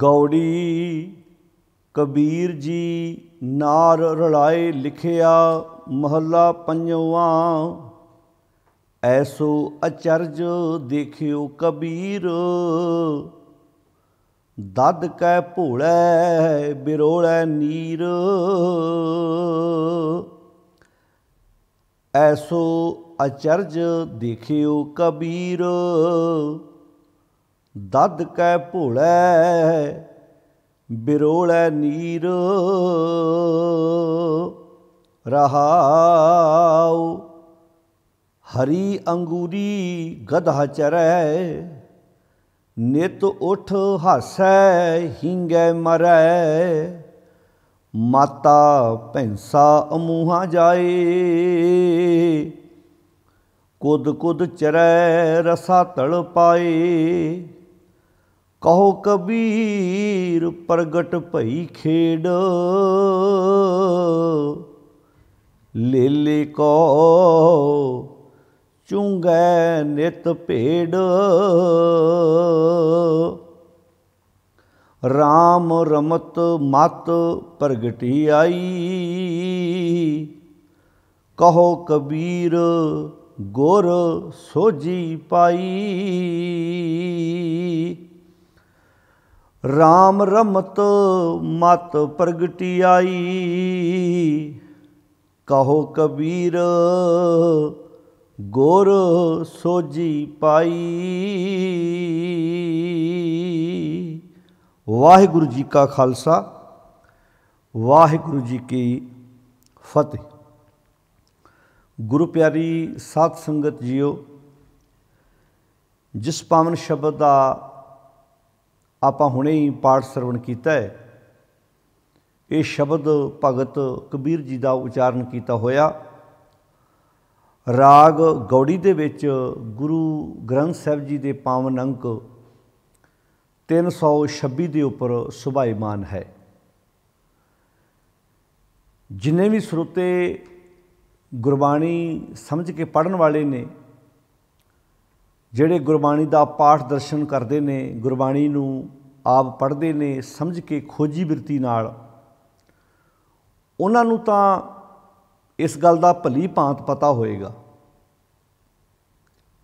ਗੌੜੀ ਕਬੀਰ ਜੀ ਨਾਰ ਰਲਾਏ ਲਿਖਿਆ ਮਹੱਲਾ ਪੰਜਵਾਂ ਐਸੋ ਅਚਰਜ ਦੇਖਿਓ ਕਬੀਰ ਦਦ ਕੈ ਭੋਲੇ ਬਿਰੋਲੇ ਨੀਰ ਐਸੋ ਅਚਰਜ ਦੇਖਿਓ ਕਬੀਰ ਦਦ ਕੈ ਭੋਲੈ ਬਿਰੋਲੈ ਨੀਰ ਰਹਾਉ ਹਰੀ ਅੰਗੂਰੀ ਗਧਾ ਚਰੈ ਨਿਤ ਉਠ ਹਾਸੈ ਹਿੰਗੈ ਮਰੈ ਮਾਤਾ ਭੈਂਸਾ ਅਮੂਹਾ ਜਾਏ ਕੁਦ ਕੁਦ ਚਰੈ ਰਸਾ ਤਲ ਪਾਏ ਕਹੋ ਕਬੀਰ ਪ੍ਰਗਟ ਭਈ ਖੇੜ ਲੇਲੇ ਕੋ ਚੁੰਗੈ ਨਿਤ ਭੇਡ RAM ਰਮਤ ਮਤ ਪ੍ਰਗਟੀ ਆਈ ਕਹੋ ਕਬੀਰ ਗੁਰ ਸੋਜੀ ਪਾਈ ਰਾਮ ਰਮਤ ਮਤ ਪ੍ਰਗਟੀ ਆਈ ਕਹੋ ਕਬੀਰ ਗੁਰ ਸੋਜੀ ਪਾਈ ਵਾਹਿਗੁਰੂ ਜੀ ਕਾ ਖਾਲਸਾ ਵਾਹਿਗੁਰੂ ਜੀ ਕੀ ਫਤਿਹ ਗੁਰੂ ਪਿਆਰੀ ਸਾਧ ਸੰਗਤ ਜੀਓ ਜਿਸ ਪਾਵਨ ਸ਼ਬਦ ਦਾ ਆਪਾਂ ਹੁਣੇ ਹੀ ਪਾਠ ਸਰਵਣ ਕੀਤਾ ਹੈ ਇਹ ਸ਼ਬਦ ਭਗਤ ਕਬੀਰ ਜੀ ਦਾ ਉਚਾਰਨ ਕੀਤਾ ਹੋਇਆ ਰਾਗ ਗੌੜੀ ਦੇ ਵਿੱਚ ਗੁਰੂ ਗ੍ਰੰਥ ਸਾਹਿਬ ਜੀ ਦੇ ਪਾਵਨ ਅੰਕ 326 ਦੇ ਉੱਪਰ ਸੁਭਾਈਮਾਨ ਹੈ ਜਿੰਨੇ ਵੀ ਸਰੋਤੇ ਗੁਰਬਾਣੀ ਸਮਝ ਕੇ ਪੜਨ ਵਾਲੇ ਨੇ ਜਿਹੜੇ ਗੁਰਬਾਣੀ ਦਾ ਪਾਠ ਦਰਸ਼ਨ ਕਰਦੇ ਨੇ ਗੁਰਬਾਣੀ ਨੂੰ ਆਪ ਪੜਦੇ ਨੇ ਸਮਝ ਕੇ ਖੋਜੀ ਬਿਰਤੀ ਨਾਲ ਉਹਨਾਂ ਨੂੰ ਤਾਂ ਇਸ ਗੱਲ ਦਾ ਭਲੀ ਭਾਂਤ ਪਤਾ ਹੋਏਗਾ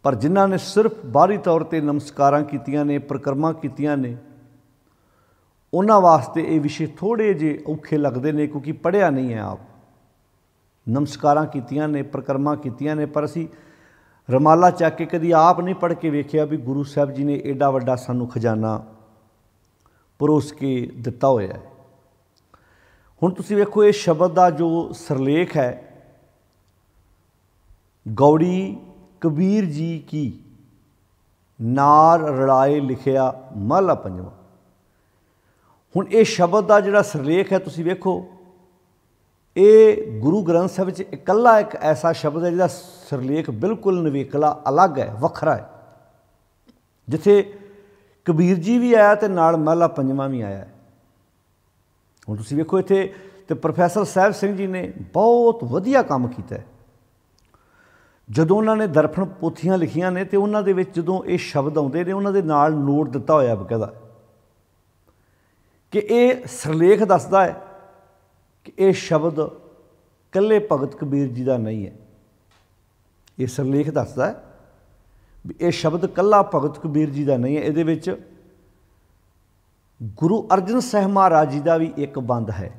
ਪਰ ਜਿਨ੍ਹਾਂ ਨੇ ਸਿਰਫ ਬਾਹਰੀ ਤੌਰ ਤੇ ਨਮਸਕਾਰਾਂ ਕੀਤੀਆਂ ਨੇ ਪ੍ਰਕਰਮਾਂ ਕੀਤੀਆਂ ਨੇ ਉਹਨਾਂ ਵਾਸਤੇ ਇਹ ਵਿਸ਼ੇ ਥੋੜੇ ਜੇ ਔਖੇ ਲੱਗਦੇ ਨੇ ਕਿਉਂਕਿ ਪੜਿਆ ਨਹੀਂ ਹੈ ਆਪ ਨਮਸਕਾਰਾਂ ਕੀਤੀਆਂ ਨੇ ਪ੍ਰਕਰਮਾਂ ਕੀਤੀਆਂ ਨੇ ਪਰ ਅਸੀਂ ਰਮਾਲਾ ਚੱਕ ਕੇ ਕਦੀ ਆਪ ਨਹੀਂ ਪੜ ਕੇ ਵੇਖਿਆ ਵੀ ਗੁਰੂ ਸਾਹਿਬ ਜੀ ਨੇ ਐਡਾ ਵੱਡਾ ਸਾਨੂੰ ਖਜ਼ਾਨਾ ਪਰੋਸ ਕੇ ਦਿੱਤਾ ਹੋਇਆ ਹੈ ਹੁਣ ਤੁਸੀਂ ਵੇਖੋ ਇਹ ਸ਼ਬਦ ਦਾ ਜੋ ਸਰਲੇਖ ਹੈ ਗੌੜੀ ਕਬੀਰ ਜੀ ਕੀ ਨਾਰ ਰੜਾਏ ਲਿਖਿਆ ਮਹਲਾ ਪੰਜਵਾਂ ਹੁਣ ਇਹ ਸ਼ਬਦ ਦਾ ਜਿਹੜਾ ਸਰਲੇਖ ਹੈ ਤੁਸੀਂ ਵੇਖੋ ਇਹ ਗੁਰੂ ਗ੍ਰੰਥ ਸਾਹਿਬ ਵਿੱਚ ਇਕੱਲਾ ਇੱਕ ਐਸਾ ਸ਼ਬਦ ਹੈ ਜਿਹਦਾ ਸਰਲੇਖ ਬਿਲਕੁਲ ਨਵੇਕਲਾ ਅਲੱਗ ਹੈ ਵੱਖਰਾ ਹੈ ਜਿੱਥੇ ਕਬੀਰ ਜੀ ਵੀ ਆਇਆ ਤੇ ਨਾਲ ਮਹਲਾ ਪੰਜਵਾਂ ਵੀ ਆਇਆ ਹੁਣ ਤੁਸੀਂ ਵੇਖੋ ਇੱਥੇ ਤੇ ਪ੍ਰੋਫੈਸਰ ਸਾਹਿਬ ਸਿੰਘ ਜੀ ਨੇ ਬਹੁਤ ਵਧੀਆ ਕੰਮ ਕੀਤਾ ਜਦੋਂ ਉਹਨਾਂ ਨੇ ਦਰਪਣ ਪੋਥੀਆਂ ਲਿਖੀਆਂ ਨੇ ਤੇ ਉਹਨਾਂ ਦੇ ਵਿੱਚ ਜਦੋਂ ਇਹ ਸ਼ਬਦ ਆਉਂਦੇ ਨੇ ਉਹਨਾਂ ਦੇ ਨਾਲ ਨੋਟ ਦਿੱਤਾ ਹੋਇਆ ਬਕਾਇਦਾ ਕਿ ਇਹ ਸਰਲੇਖ ਦੱਸਦਾ ਹੈ ਕਿ ਇਹ ਸ਼ਬਦ ਕੱਲੇ ਭਗਤ ਕਬੀਰ ਜੀ ਦਾ ਨਹੀਂ ਹੈ ਇਹ ਸਰਲੇਖ ਦੱਸਦਾ ਹੈ ਇਹ ਸ਼ਬਦ ਕੱਲਾ ਭਗਤ ਕਬੀਰ ਜੀ ਦਾ ਨਹੀਂ ਹੈ ਇਹਦੇ ਵਿੱਚ ਗੁਰੂ ਅਰਜਨ ਸਾਹਿਬ ਮਹਾਰਾਜ ਜੀ ਦਾ ਵੀ ਇੱਕ ਬੰਦ ਹੈ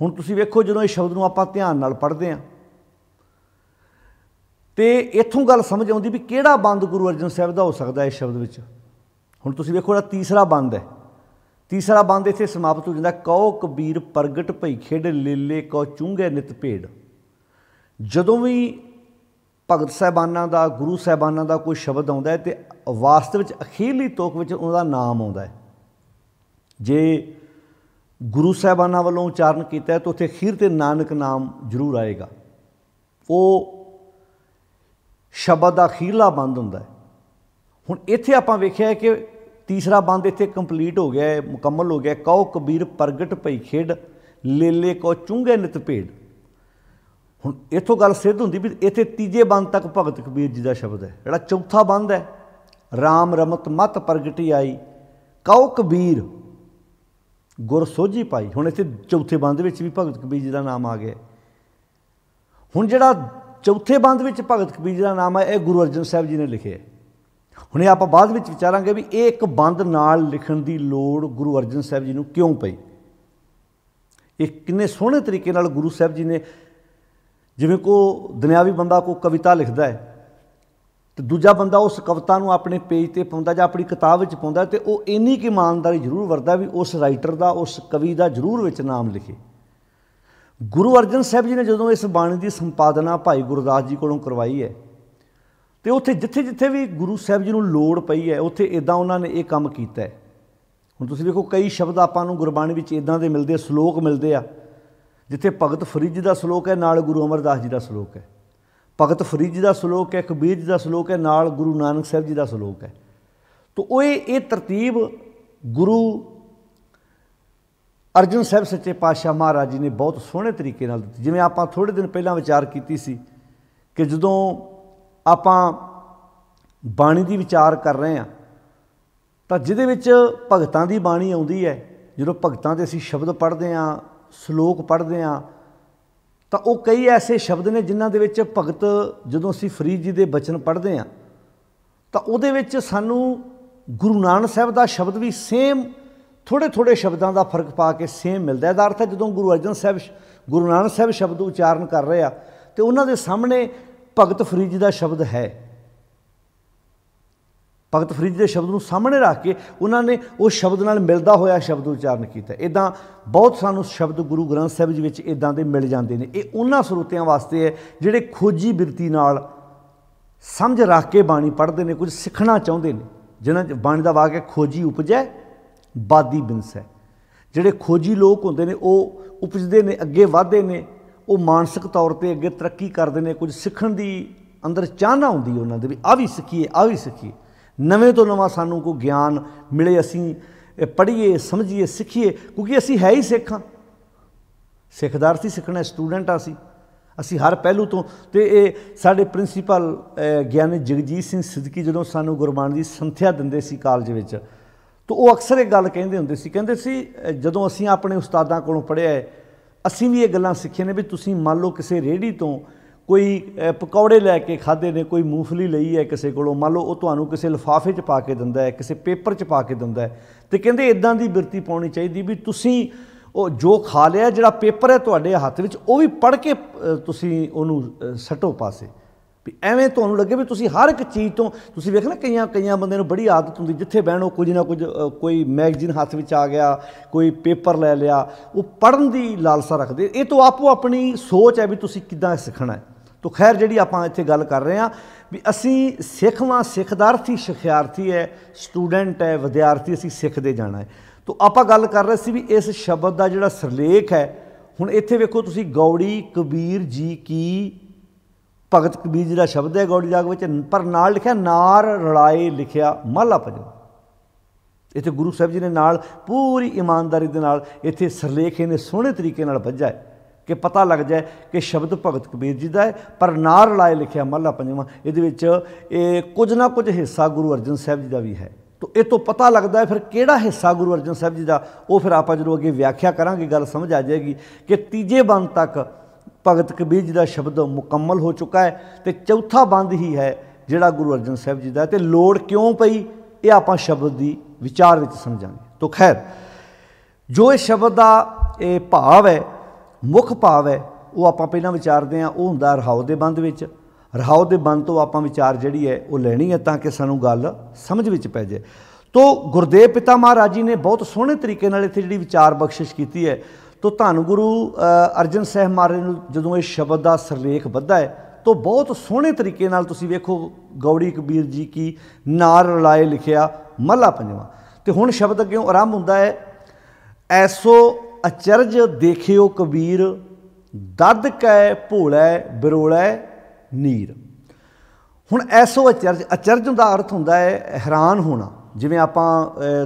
ਹੁਣ ਤੁਸੀਂ ਵੇਖੋ ਜਦੋਂ ਇਹ ਸ਼ਬਦ ਨੂੰ ਆਪਾਂ ਧਿਆਨ ਨਾਲ ਪੜ੍ਹਦੇ ਆਂ ਤੇ ਇੱਥੋਂ ਗੱਲ ਸਮਝ ਆਉਂਦੀ ਵੀ ਕਿਹੜਾ ਬੰਦ ਗੁਰੂ ਅਰਜਨ ਸਾਹਿਬ ਦਾ ਹੋ ਸਕਦਾ ਇਸ ਸ਼ਬਦ ਵਿੱਚ ਹੁਣ ਤੁਸੀਂ ਵੇਖੋ ਜਿਹੜਾ ਤੀਸਰਾ ਬੰਦ ਹੈ ਤੀਸਰਾ ਬੰਦ ਇੱਥੇ ਸਮਾਪਤ ਹੋ ਜਾਂਦਾ ਕਉ ਕਬੀਰ ਪ੍ਰਗਟ ਭਈ ਖੇਡ ਲੇਲੇ ਕਉ ਚੁੰਗੇ ਨਿਤ ਭੇੜ ਜਦੋਂ ਵੀ ਭਗਤ ਸਹਿਬਾਨਾਂ ਦਾ ਗੁਰੂ ਸਹਿਬਾਨਾਂ ਦਾ ਕੋਈ ਸ਼ਬਦ ਆਉਂਦਾ ਹੈ ਤੇ ਵਾਸਤਵ ਵਿੱਚ ਅਖੀਰਲੀ ਤੋਕ ਵਿੱਚ ਉਹਦਾ ਨਾਮ ਆਉਂਦਾ ਹੈ ਜੇ ਗੁਰੂ ਸਹਿਬਾਨਾਂ ਵੱਲੋਂ ਉਚਾਰਨ ਕੀਤਾ ਤਾਂ ਉੱਥੇ ਅਖੀਰ ਤੇ ਨਾਨਕ ਨਾਮ ਜ਼ਰੂਰ ਆਏਗਾ ਉਹ ਸ਼ਬਦ ਦਾ ਅਖੀਰਲਾ ਬੰਦ ਹੁੰਦਾ ਹੈ ਹੁਣ ਇੱਥੇ ਆਪਾਂ ਵੇਖਿਆ ਹੈ ਕਿ ਤੀਸਰਾ ਬੰਦ ਇੱਥੇ ਕੰਪਲੀਟ ਹੋ ਗਿਆ ਹੈ ਮੁਕੰਮਲ ਹੋ ਗਿਆ ਕਉ ਕਬੀਰ ਪ੍ਰਗਟ ਭਈ ਖੇਡ ਲੇਲੇ ਕੋ ਚੁੰਗੇ ਨਿਤ ਭੇਡ ਹੁਣ ਇਥੋਂ ਗੱਲ ਸਿੱਧ ਹੁੰਦੀ ਵੀ ਇਥੇ ਤੀਜੇ ਬੰਦ ਤੱਕ ਭਗਤ ਕਬੀਰ ਜੀ ਦਾ ਸ਼ਬਦ ਹੈ ਜਿਹੜਾ ਚੌਥਾ ਬੰਦ ਹੈ RAM ਰਮਤ ਮਤ ਪ੍ਰਗਟੀ ਆਈ ਕਉ ਕਬੀਰ ਗੁਰ ਸੋਝੀ ਪਾਈ ਹੁਣ ਇਥੇ ਚੌਥੇ ਬੰਦ ਵਿੱਚ ਵੀ ਭਗਤ ਕਬੀਰ ਜੀ ਦਾ ਨਾਮ ਆ ਗਿਆ ਹੁਣ ਜਿਹੜਾ ਚੌਥੇ ਬੰਦ ਵਿੱਚ ਭਗਤ ਕਬੀਰ ਜੀ ਦਾ ਨਾਮ ਹੈ ਇਹ ਗੁਰੂ ਅਰਜਨ ਸਾਹਿਬ ਜੀ ਨੇ ਲਿਖਿਆ ਹੁਣ ਇਹ ਆਪਾਂ ਬਾਅਦ ਵਿੱਚ ਵਿਚਾਰਾਂਗੇ ਵੀ ਇਹ ਇੱਕ ਬੰਦ ਨਾਲ ਲਿਖਣ ਦੀ ਲੋੜ ਗੁਰੂ ਅਰਜਨ ਸਾਹਿਬ ਜੀ ਨੂੰ ਕਿਉਂ ਪਈ ਇਹ ਕਿੰਨੇ ਸੋਹਣੇ ਤਰੀਕੇ ਨਾਲ ਗੁਰੂ ਸਾਹਿਬ ਜੀ ਨੇ ਜਿਵੇਂ ਕੋ ਦੁਨਿਆਵੀ ਬੰਦਾ ਕੋ ਕਵਿਤਾ ਲਿਖਦਾ ਹੈ ਤੇ ਦੂਜਾ ਬੰਦਾ ਉਸ ਕਵਿਤਾ ਨੂੰ ਆਪਣੇ ਪੇਜ ਤੇ ਪਾਉਂਦਾ ਜਾਂ ਆਪਣੀ ਕਿਤਾਬ ਵਿੱਚ ਪਾਉਂਦਾ ਤੇ ਉਹ ਇੰਨੀ ਕਿ ਇਮਾਨਦਾਰੀ ਜ਼ਰੂਰ ਵਰਦਾ ਵੀ ਉਸ ਰਾਈਟਰ ਦਾ ਉਸ ਕਵੀ ਦਾ ਜ਼ਰੂਰ ਵਿੱਚ ਨਾਮ ਲਿਖੇ ਗੁਰੂ ਅਰਜਨ ਸਾਹਿਬ ਜੀ ਨੇ ਜਦੋਂ ਇਸ ਬਾਣੀ ਦੀ ਸੰਪਾਦਨਾ ਭਾਈ ਗੁਰਦਾਸ ਜੀ ਕੋਲੋਂ ਕਰਵਾਈ ਹੈ ਤੇ ਉੱਥੇ ਜਿੱਥੇ-ਜਿੱਥੇ ਵੀ ਗੁਰੂ ਸਾਹਿਬ ਜੀ ਨੂੰ ਲੋੜ ਪਈ ਹੈ ਉੱਥੇ ਇਦਾਂ ਉਹਨਾਂ ਨੇ ਇਹ ਕੰਮ ਕੀਤਾ ਹੈ ਹੁਣ ਤੁਸੀਂ ਵੇਖੋ ਕਈ ਸ਼ਬਦ ਆਪਾਂ ਨੂੰ ਗੁਰਬਾਣੀ ਵਿੱਚ ਇਦਾਂ ਦੇ ਮਿਲਦੇ ਸ਼ਲੋਕ ਮਿਲਦੇ ਆ ਜਿੱਥੇ ਭਗਤ ਫਰੀਦ ਦਾ ਸ਼ਲੋਕ ਹੈ ਨਾਲ ਗੁਰੂ ਅਮਰਦਾਸ ਜੀ ਦਾ ਸ਼ਲੋਕ ਹੈ ਭਗਤ ਫਰੀਦ ਦਾ ਸ਼ਲੋਕ ਹੈ ਕਬੀਰ ਜੀ ਦਾ ਸ਼ਲੋਕ ਹੈ ਨਾਲ ਗੁਰੂ ਨਾਨਕ ਸਾਹਿਬ ਜੀ ਦਾ ਸ਼ਲੋਕ ਹੈ ਤੋ ਉਹ ਇਹ ਤਰਤੀਬ ਗੁਰੂ ਅਰਜਨ ਸਾਹਿਬ ਸੱਚੇ ਪਾਤਸ਼ਾਹ ਮਹਾਰਾਜ ਜੀ ਨੇ ਬਹੁਤ ਸੋਹਣੇ ਤਰੀਕੇ ਨਾਲ ਦਿੱਤੀ ਜਿਵੇਂ ਆਪਾਂ ਥੋੜੇ ਦਿਨ ਪਹਿਲਾਂ ਵਿਚਾਰ ਕੀਤੀ ਸੀ ਕਿ ਜਦੋਂ ਆਪਾਂ ਬਾਣੀ ਦੀ ਵਿਚਾਰ ਕਰ ਰਹੇ ਹਾਂ ਤਾਂ ਜਿਹਦੇ ਵਿੱਚ ਭਗਤਾਂ ਦੀ ਬਾਣੀ ਆਉਂਦੀ ਹੈ ਜਦੋਂ ਭਗਤਾਂ ਦੇ ਅਸੀਂ ਸ਼ਬਦ ਪੜ੍ਹਦੇ ਹਾਂ ਸ਼ਲੋਕ ਪੜ੍ਹਦੇ ਆ ਤਾਂ ਉਹ ਕਈ ਐਸੇ ਸ਼ਬਦ ਨੇ ਜਿਨ੍ਹਾਂ ਦੇ ਵਿੱਚ ਭਗਤ ਜਦੋਂ ਅਸੀਂ ਫਰੀਦ ਜੀ ਦੇ ਬਚਨ ਪੜ੍ਹਦੇ ਆ ਤਾਂ ਉਹਦੇ ਵਿੱਚ ਸਾਨੂੰ ਗੁਰੂ ਨਾਨਕ ਸਾਹਿਬ ਦਾ ਸ਼ਬਦ ਵੀ ਸੇਮ ਥੋੜੇ ਥੋੜੇ ਸ਼ਬਦਾਂ ਦਾ ਫਰਕ ਪਾ ਕੇ ਸੇਮ ਮਿਲਦਾ ਹੈ ਦਾ ਅਰਥ ਹੈ ਜਦੋਂ ਗੁਰੂ ਅਰਜਨ ਸਾਹਿਬ ਗੁਰੂ ਨਾਨਕ ਸਾਹਿਬ ਸ਼ਬਦ ਉਚਾਰਨ ਕਰ ਰਹੇ ਆ ਤੇ ਉਹਨਾਂ ਦੇ ਸਾਹਮਣੇ ਭਗਤ ਫਰੀਦ ਜੀ ਦਾ ਸ਼ਬਦ ਹੈ ਭਗਤ ਫਰੀਦ ਦੇ ਸ਼ਬਦ ਨੂੰ ਸਾਹਮਣੇ ਰੱਖ ਕੇ ਉਹਨਾਂ ਨੇ ਉਹ ਸ਼ਬਦ ਨਾਲ ਮਿਲਦਾ ਹੋਇਆ ਸ਼ਬਦ ਉਚਾਰਨ ਕੀਤਾ ਇਦਾਂ ਬਹੁਤ ਸਾਨੂੰ ਸ਼ਬਦ ਗੁਰੂ ਗ੍ਰੰਥ ਸਾਹਿਬ ਜੀ ਵਿੱਚ ਇਦਾਂ ਦੇ ਮਿਲ ਜਾਂਦੇ ਨੇ ਇਹ ਉਹਨਾਂ ਸਰੋਤਿਆਂ ਵਾਸਤੇ ਹੈ ਜਿਹੜੇ ਖੋਜੀ ਬਿਰਤੀ ਨਾਲ ਸਮਝ ਰੱਖ ਕੇ ਬਾਣੀ ਪੜ੍ਹਦੇ ਨੇ ਕੁਝ ਸਿੱਖਣਾ ਚਾਹੁੰਦੇ ਨੇ ਜਿਨ੍ਹਾਂ ਬਾਣੀ ਦਾ ਹੈ ਖੋਜੀ ਉਪਜੈ ਬਾਦੀ ਬਿੰਸੈ ਜਿਹੜੇ ਖੋਜੀ ਲੋਕ ਹੁੰਦੇ ਨੇ ਉਹ ਉਪਜਦੇ ਨੇ ਅੱਗੇ ਵਧਦੇ ਨੇ ਉਹ ਮਾਨਸਿਕ ਤੌਰ ਤੇ ਅੱਗੇ ਤਰੱਕੀ ਕਰਦੇ ਨੇ ਕੁਝ ਸਿੱਖਣ ਦੀ ਅੰਦਰ ਚਾਹਨਾ ਹੁੰਦੀ ਉਹਨਾਂ ਦੇ ਵੀ ਆ ਵੀ ਸਿੱਖੀਏ ਆ ਵੀ ਸਿੱਖੀਏ ਨਵੇਂ ਤੋਂ ਨਵਾਂ ਸਾਨੂੰ ਕੋ ਗਿਆਨ ਮਿਲੇ ਅਸੀਂ ਪੜ੍ਹੀਏ ਸਮਝੀਏ ਸਿੱਖੀਏ ਕਿਉਂਕਿ ਅਸੀਂ ਹੈ ਹੀ ਸਿੱਖਾਂ ਸਿੱਖਦਾਰ ਸੀ ਸਿੱਖਣਾ ਸਟੂਡੈਂਟ ਆ ਸੀ ਅਸੀਂ ਹਰ ਪਹਿਲੂ ਤੋਂ ਤੇ ਇਹ ਸਾਡੇ ਪ੍ਰਿੰਸੀਪਲ ਗਿਆਨੀ ਜਗਜੀਤ ਸਿੰਘ ਸਿੱਧਕੀ ਜਦੋਂ ਸਾਨੂੰ ਗੁਰਬਾਣੀ ਦੀ ਸੰਥਿਆ ਦਿੰਦੇ ਸੀ ਕਾਲਜ ਵਿੱਚ ਤਾਂ ਉਹ ਅਕਸਰ ਇਹ ਗੱਲ ਕਹਿੰਦੇ ਹੁੰਦੇ ਸੀ ਕਹਿੰਦੇ ਸੀ ਜਦੋਂ ਅਸੀਂ ਆਪਣੇ ਉਸਤਾਦਾਂ ਕੋਲੋਂ ਪੜ੍ਹਿਆ ਅਸੀਂ ਵੀ ਇਹ ਗੱਲਾਂ ਸਿੱਖੀਆਂ ਨੇ ਵੀ ਤੁਸੀਂ ਮੰਨ ਲਓ ਕਿਸੇ ਰੇੜੀ ਤੋਂ ਕੋਈ ਪਕੌੜੇ ਲੈ ਕੇ ਖਾਦੇ ਨੇ ਕੋਈ ਮੂੰਫਲੀ ਲਈ ਹੈ ਕਿਸੇ ਕੋਲੋਂ ਮੰਨ ਲਓ ਉਹ ਤੁਹਾਨੂੰ ਕਿਸੇ ਲਫਾਫੇ 'ਚ ਪਾ ਕੇ ਦਿੰਦਾ ਹੈ ਕਿਸੇ ਪੇਪਰ 'ਚ ਪਾ ਕੇ ਦਿੰਦਾ ਹੈ ਤੇ ਕਹਿੰਦੇ ਇਦਾਂ ਦੀ ਬਿਰਤੀ ਪਾਉਣੀ ਚਾਹੀਦੀ ਵੀ ਤੁਸੀਂ ਉਹ ਜੋ ਖਾ ਲਿਆ ਜਿਹੜਾ ਪੇਪਰ ਹੈ ਤੁਹਾਡੇ ਹੱਥ ਵਿੱਚ ਉਹ ਵੀ ਪੜ ਕੇ ਤੁਸੀਂ ਉਹਨੂੰ ਸਟੋ ਪਾਸੇ ਵੀ ਐਵੇਂ ਤੁਹਾਨੂੰ ਲੱਗੇ ਵੀ ਤੁਸੀਂ ਹਰ ਇੱਕ ਚੀਜ਼ ਤੋਂ ਤੁਸੀਂ ਵੇਖ ਕਈਆਂ ਕਈਆਂ ਬੰਦੇ ਨੂੰ ਬੜੀ ਆਦਤ ਹੁੰਦੀ ਜਿੱਥੇ ਬਹਿਣੋ ਕੁਝ ਨਾ ਕੁਝ ਕੋਈ ਮੈਗਜ਼ੀਨ ਹੱਥ ਵਿੱਚ ਆ ਗਿਆ ਕੋਈ ਪੇਪਰ ਲੈ ਲਿਆ ਉਹ ਪੜਨ ਦੀ ਲਾਲਸਾ ਰੱਖਦੇ ਇਹ ਤੋਂ ਆਪੋ ਆਪਣੀ ਸੋਚ ਹੈ ਵੀ ਤੁਸੀਂ ਕਿੱਦਾਂ ਸਿੱਖਣਾ ਹੈ ਤੋ ਖੈਰ ਜਿਹੜੀ ਆਪਾਂ ਇੱਥੇ ਗੱਲ ਕਰ ਰਹੇ ਆ ਵੀ ਅਸੀਂ ਸਿੱਖਵਾ ਸਿੱਖਦਾਰਥੀ ਸਿਖਿਆਰਥੀ ਹੈ ਸਟੂਡੈਂਟ ਹੈ ਵਿਦਿਆਰਥੀ ਅਸੀਂ ਸਿੱਖਦੇ ਜਾਣਾ ਹੈ ਤੋ ਆਪਾਂ ਗੱਲ ਕਰ ਰਹੇ ਸੀ ਵੀ ਇਸ ਸ਼ਬਦ ਦਾ ਜਿਹੜਾ ਸਰਲੇਖ ਹੈ ਹੁਣ ਇੱਥੇ ਵੇਖੋ ਤੁਸੀਂ ਗੌੜੀ ਕਬੀਰ ਜੀ ਕੀ ਭਗਤ ਕਬੀਰ ਜੀ ਦਾ ਸ਼ਬਦ ਹੈ ਗੌੜੀ ਜਾਗ ਵਿੱਚ ਪਰ ਨਾਲ ਲਿਖਿਆ ਨਾਰ ਰੜਾਏ ਲਿਖਿਆ ਮਹਲਾ ਪੰਜਵਾਂ ਇੱਥੇ ਗੁਰੂ ਸਾਹਿਬ ਜੀ ਨੇ ਨਾਲ ਪੂਰੀ ਇਮਾਨਦਾਰੀ ਦੇ ਨਾਲ ਇੱਥੇ ਸਰਲੇਖ ਇਹਨੇ ਸੋਹਣੇ ਤਰੀਕੇ ਨਾਲ ਭੱਜਾ ਹੈ ਕਿ ਪਤਾ ਲੱਗ ਜਾਏ ਕਿ ਸ਼ਬਦ ਭਗਤ ਕਬੀਰ ਜੀ ਦਾ ਹੈ ਪਰ ਨਾਰ ਲਾਇ ਲਿਖਿਆ ਮਹਲਾ ਪੰਜਵਾਂ ਇਹਦੇ ਵਿੱਚ ਇਹ ਕੁਝ ਨਾ ਕੁਝ ਹਿੱਸਾ ਗੁਰੂ ਅਰਜਨ ਸਾਹਿਬ ਜੀ ਦਾ ਵੀ ਹੈ ਤੋ ਇਹ ਤੋਂ ਪਤਾ ਲੱਗਦਾ ਹੈ ਫਿਰ ਕਿਹੜਾ ਹਿੱਸਾ ਗੁਰੂ ਅਰਜਨ ਸਾਹਿਬ ਜੀ ਦਾ ਉਹ ਫਿਰ ਆਪਾਂ ਜਦੋਂ ਅੱਗੇ ਵਿਆਖਿਆ ਕਰਾਂਗੇ ਗੱਲ ਸਮਝ ਆ ਜਾਏਗੀ ਕਿ ਤੀਜੇ ਬੰਦ ਤੱਕ ਭਗਤ ਕਬੀਰ ਜੀ ਦਾ ਸ਼ਬਦ ਮੁਕੰਮਲ ਹੋ ਚੁੱਕਾ ਹੈ ਤੇ ਚੌਥਾ ਬੰਦ ਹੀ ਹੈ ਜਿਹੜਾ ਗੁਰੂ ਅਰਜਨ ਸਾਹਿਬ ਜੀ ਦਾ ਤੇ ਲੋੜ ਕਿਉਂ ਪਈ ਇਹ ਆਪਾਂ ਸ਼ਬਦ ਦੀ ਵਿਚਾਰ ਵਿੱਚ ਸਮਝਾਂਗੇ ਤੋ ਖੈਰ ਜੋ ਇਹ ਸ਼ਬਦ ਦਾ ਇਹ ਭਾਵ ਹੈ ਮੁੱਖ ਭਾਵ ਹੈ ਉਹ ਆਪਾਂ ਪਹਿਲਾਂ ਵਿਚਾਰਦੇ ਆ ਉਹ ਹੁੰਦਾ ਰਹਾਉ ਦੇ ਬੰਦ ਵਿੱਚ ਰਹਾਉ ਦੇ ਬੰਦ ਤੋਂ ਆਪਾਂ ਵਿਚਾਰ ਜਿਹੜੀ ਹੈ ਉਹ ਲੈਣੀ ਹੈ ਤਾਂ ਕਿ ਸਾਨੂੰ ਗੱਲ ਸਮਝ ਵਿੱਚ ਪੈ ਜਾਏ ਤੋ ਗੁਰਦੇਵ ਪਿਤਾ ਮਹਾਰਾਜ ਜੀ ਨੇ ਬਹੁਤ ਸੋਹਣੇ ਤਰੀਕੇ ਨਾਲ ਇੱਥੇ ਜਿਹੜੀ ਵਿਚਾਰ ਬਖਸ਼ਿਸ਼ ਕੀਤੀ ਹੈ ਤੋ ਧੰਨ ਗੁਰੂ ਅਰਜਨ ਸਾਹਿਬ ਮਹਾਰਾਜ ਨੂੰ ਜਦੋਂ ਇਹ ਸ਼ਬਦ ਦਾ ਸਰਲੇਖ ਵੱਧਾ ਹੈ ਤੋ ਬਹੁਤ ਸੋਹਣੇ ਤਰੀਕੇ ਨਾਲ ਤੁਸੀਂ ਵੇਖੋ ਗੌੜੀ ਕਬੀਰ ਜੀ ਕੀ ਨਾਰ ਰਲਾਏ ਲਿਖਿਆ ਮੱਲਾ ਪੰਜਵਾਂ ਤੇ ਹੁਣ ਸ਼ਬਦ ਅੱਗੇ ਆਰੰਭ ਹੁੰਦਾ ਹੈ ਐਸੋ ਅਚਰਜ ਦੇਖਿਓ ਕਬੀਰ ਦਦ ਕੈ ਭੋਲੇ ਬਿਰੋਲੇ ਨੀਰ ਹੁਣ ਐਸੋ ਅਚਰਜ ਅਚਰਜ ਦਾ ਅਰਥ ਹੁੰਦਾ ਹੈ ਹੈਰਾਨ ਹੋਣਾ ਜਿਵੇਂ ਆਪਾਂ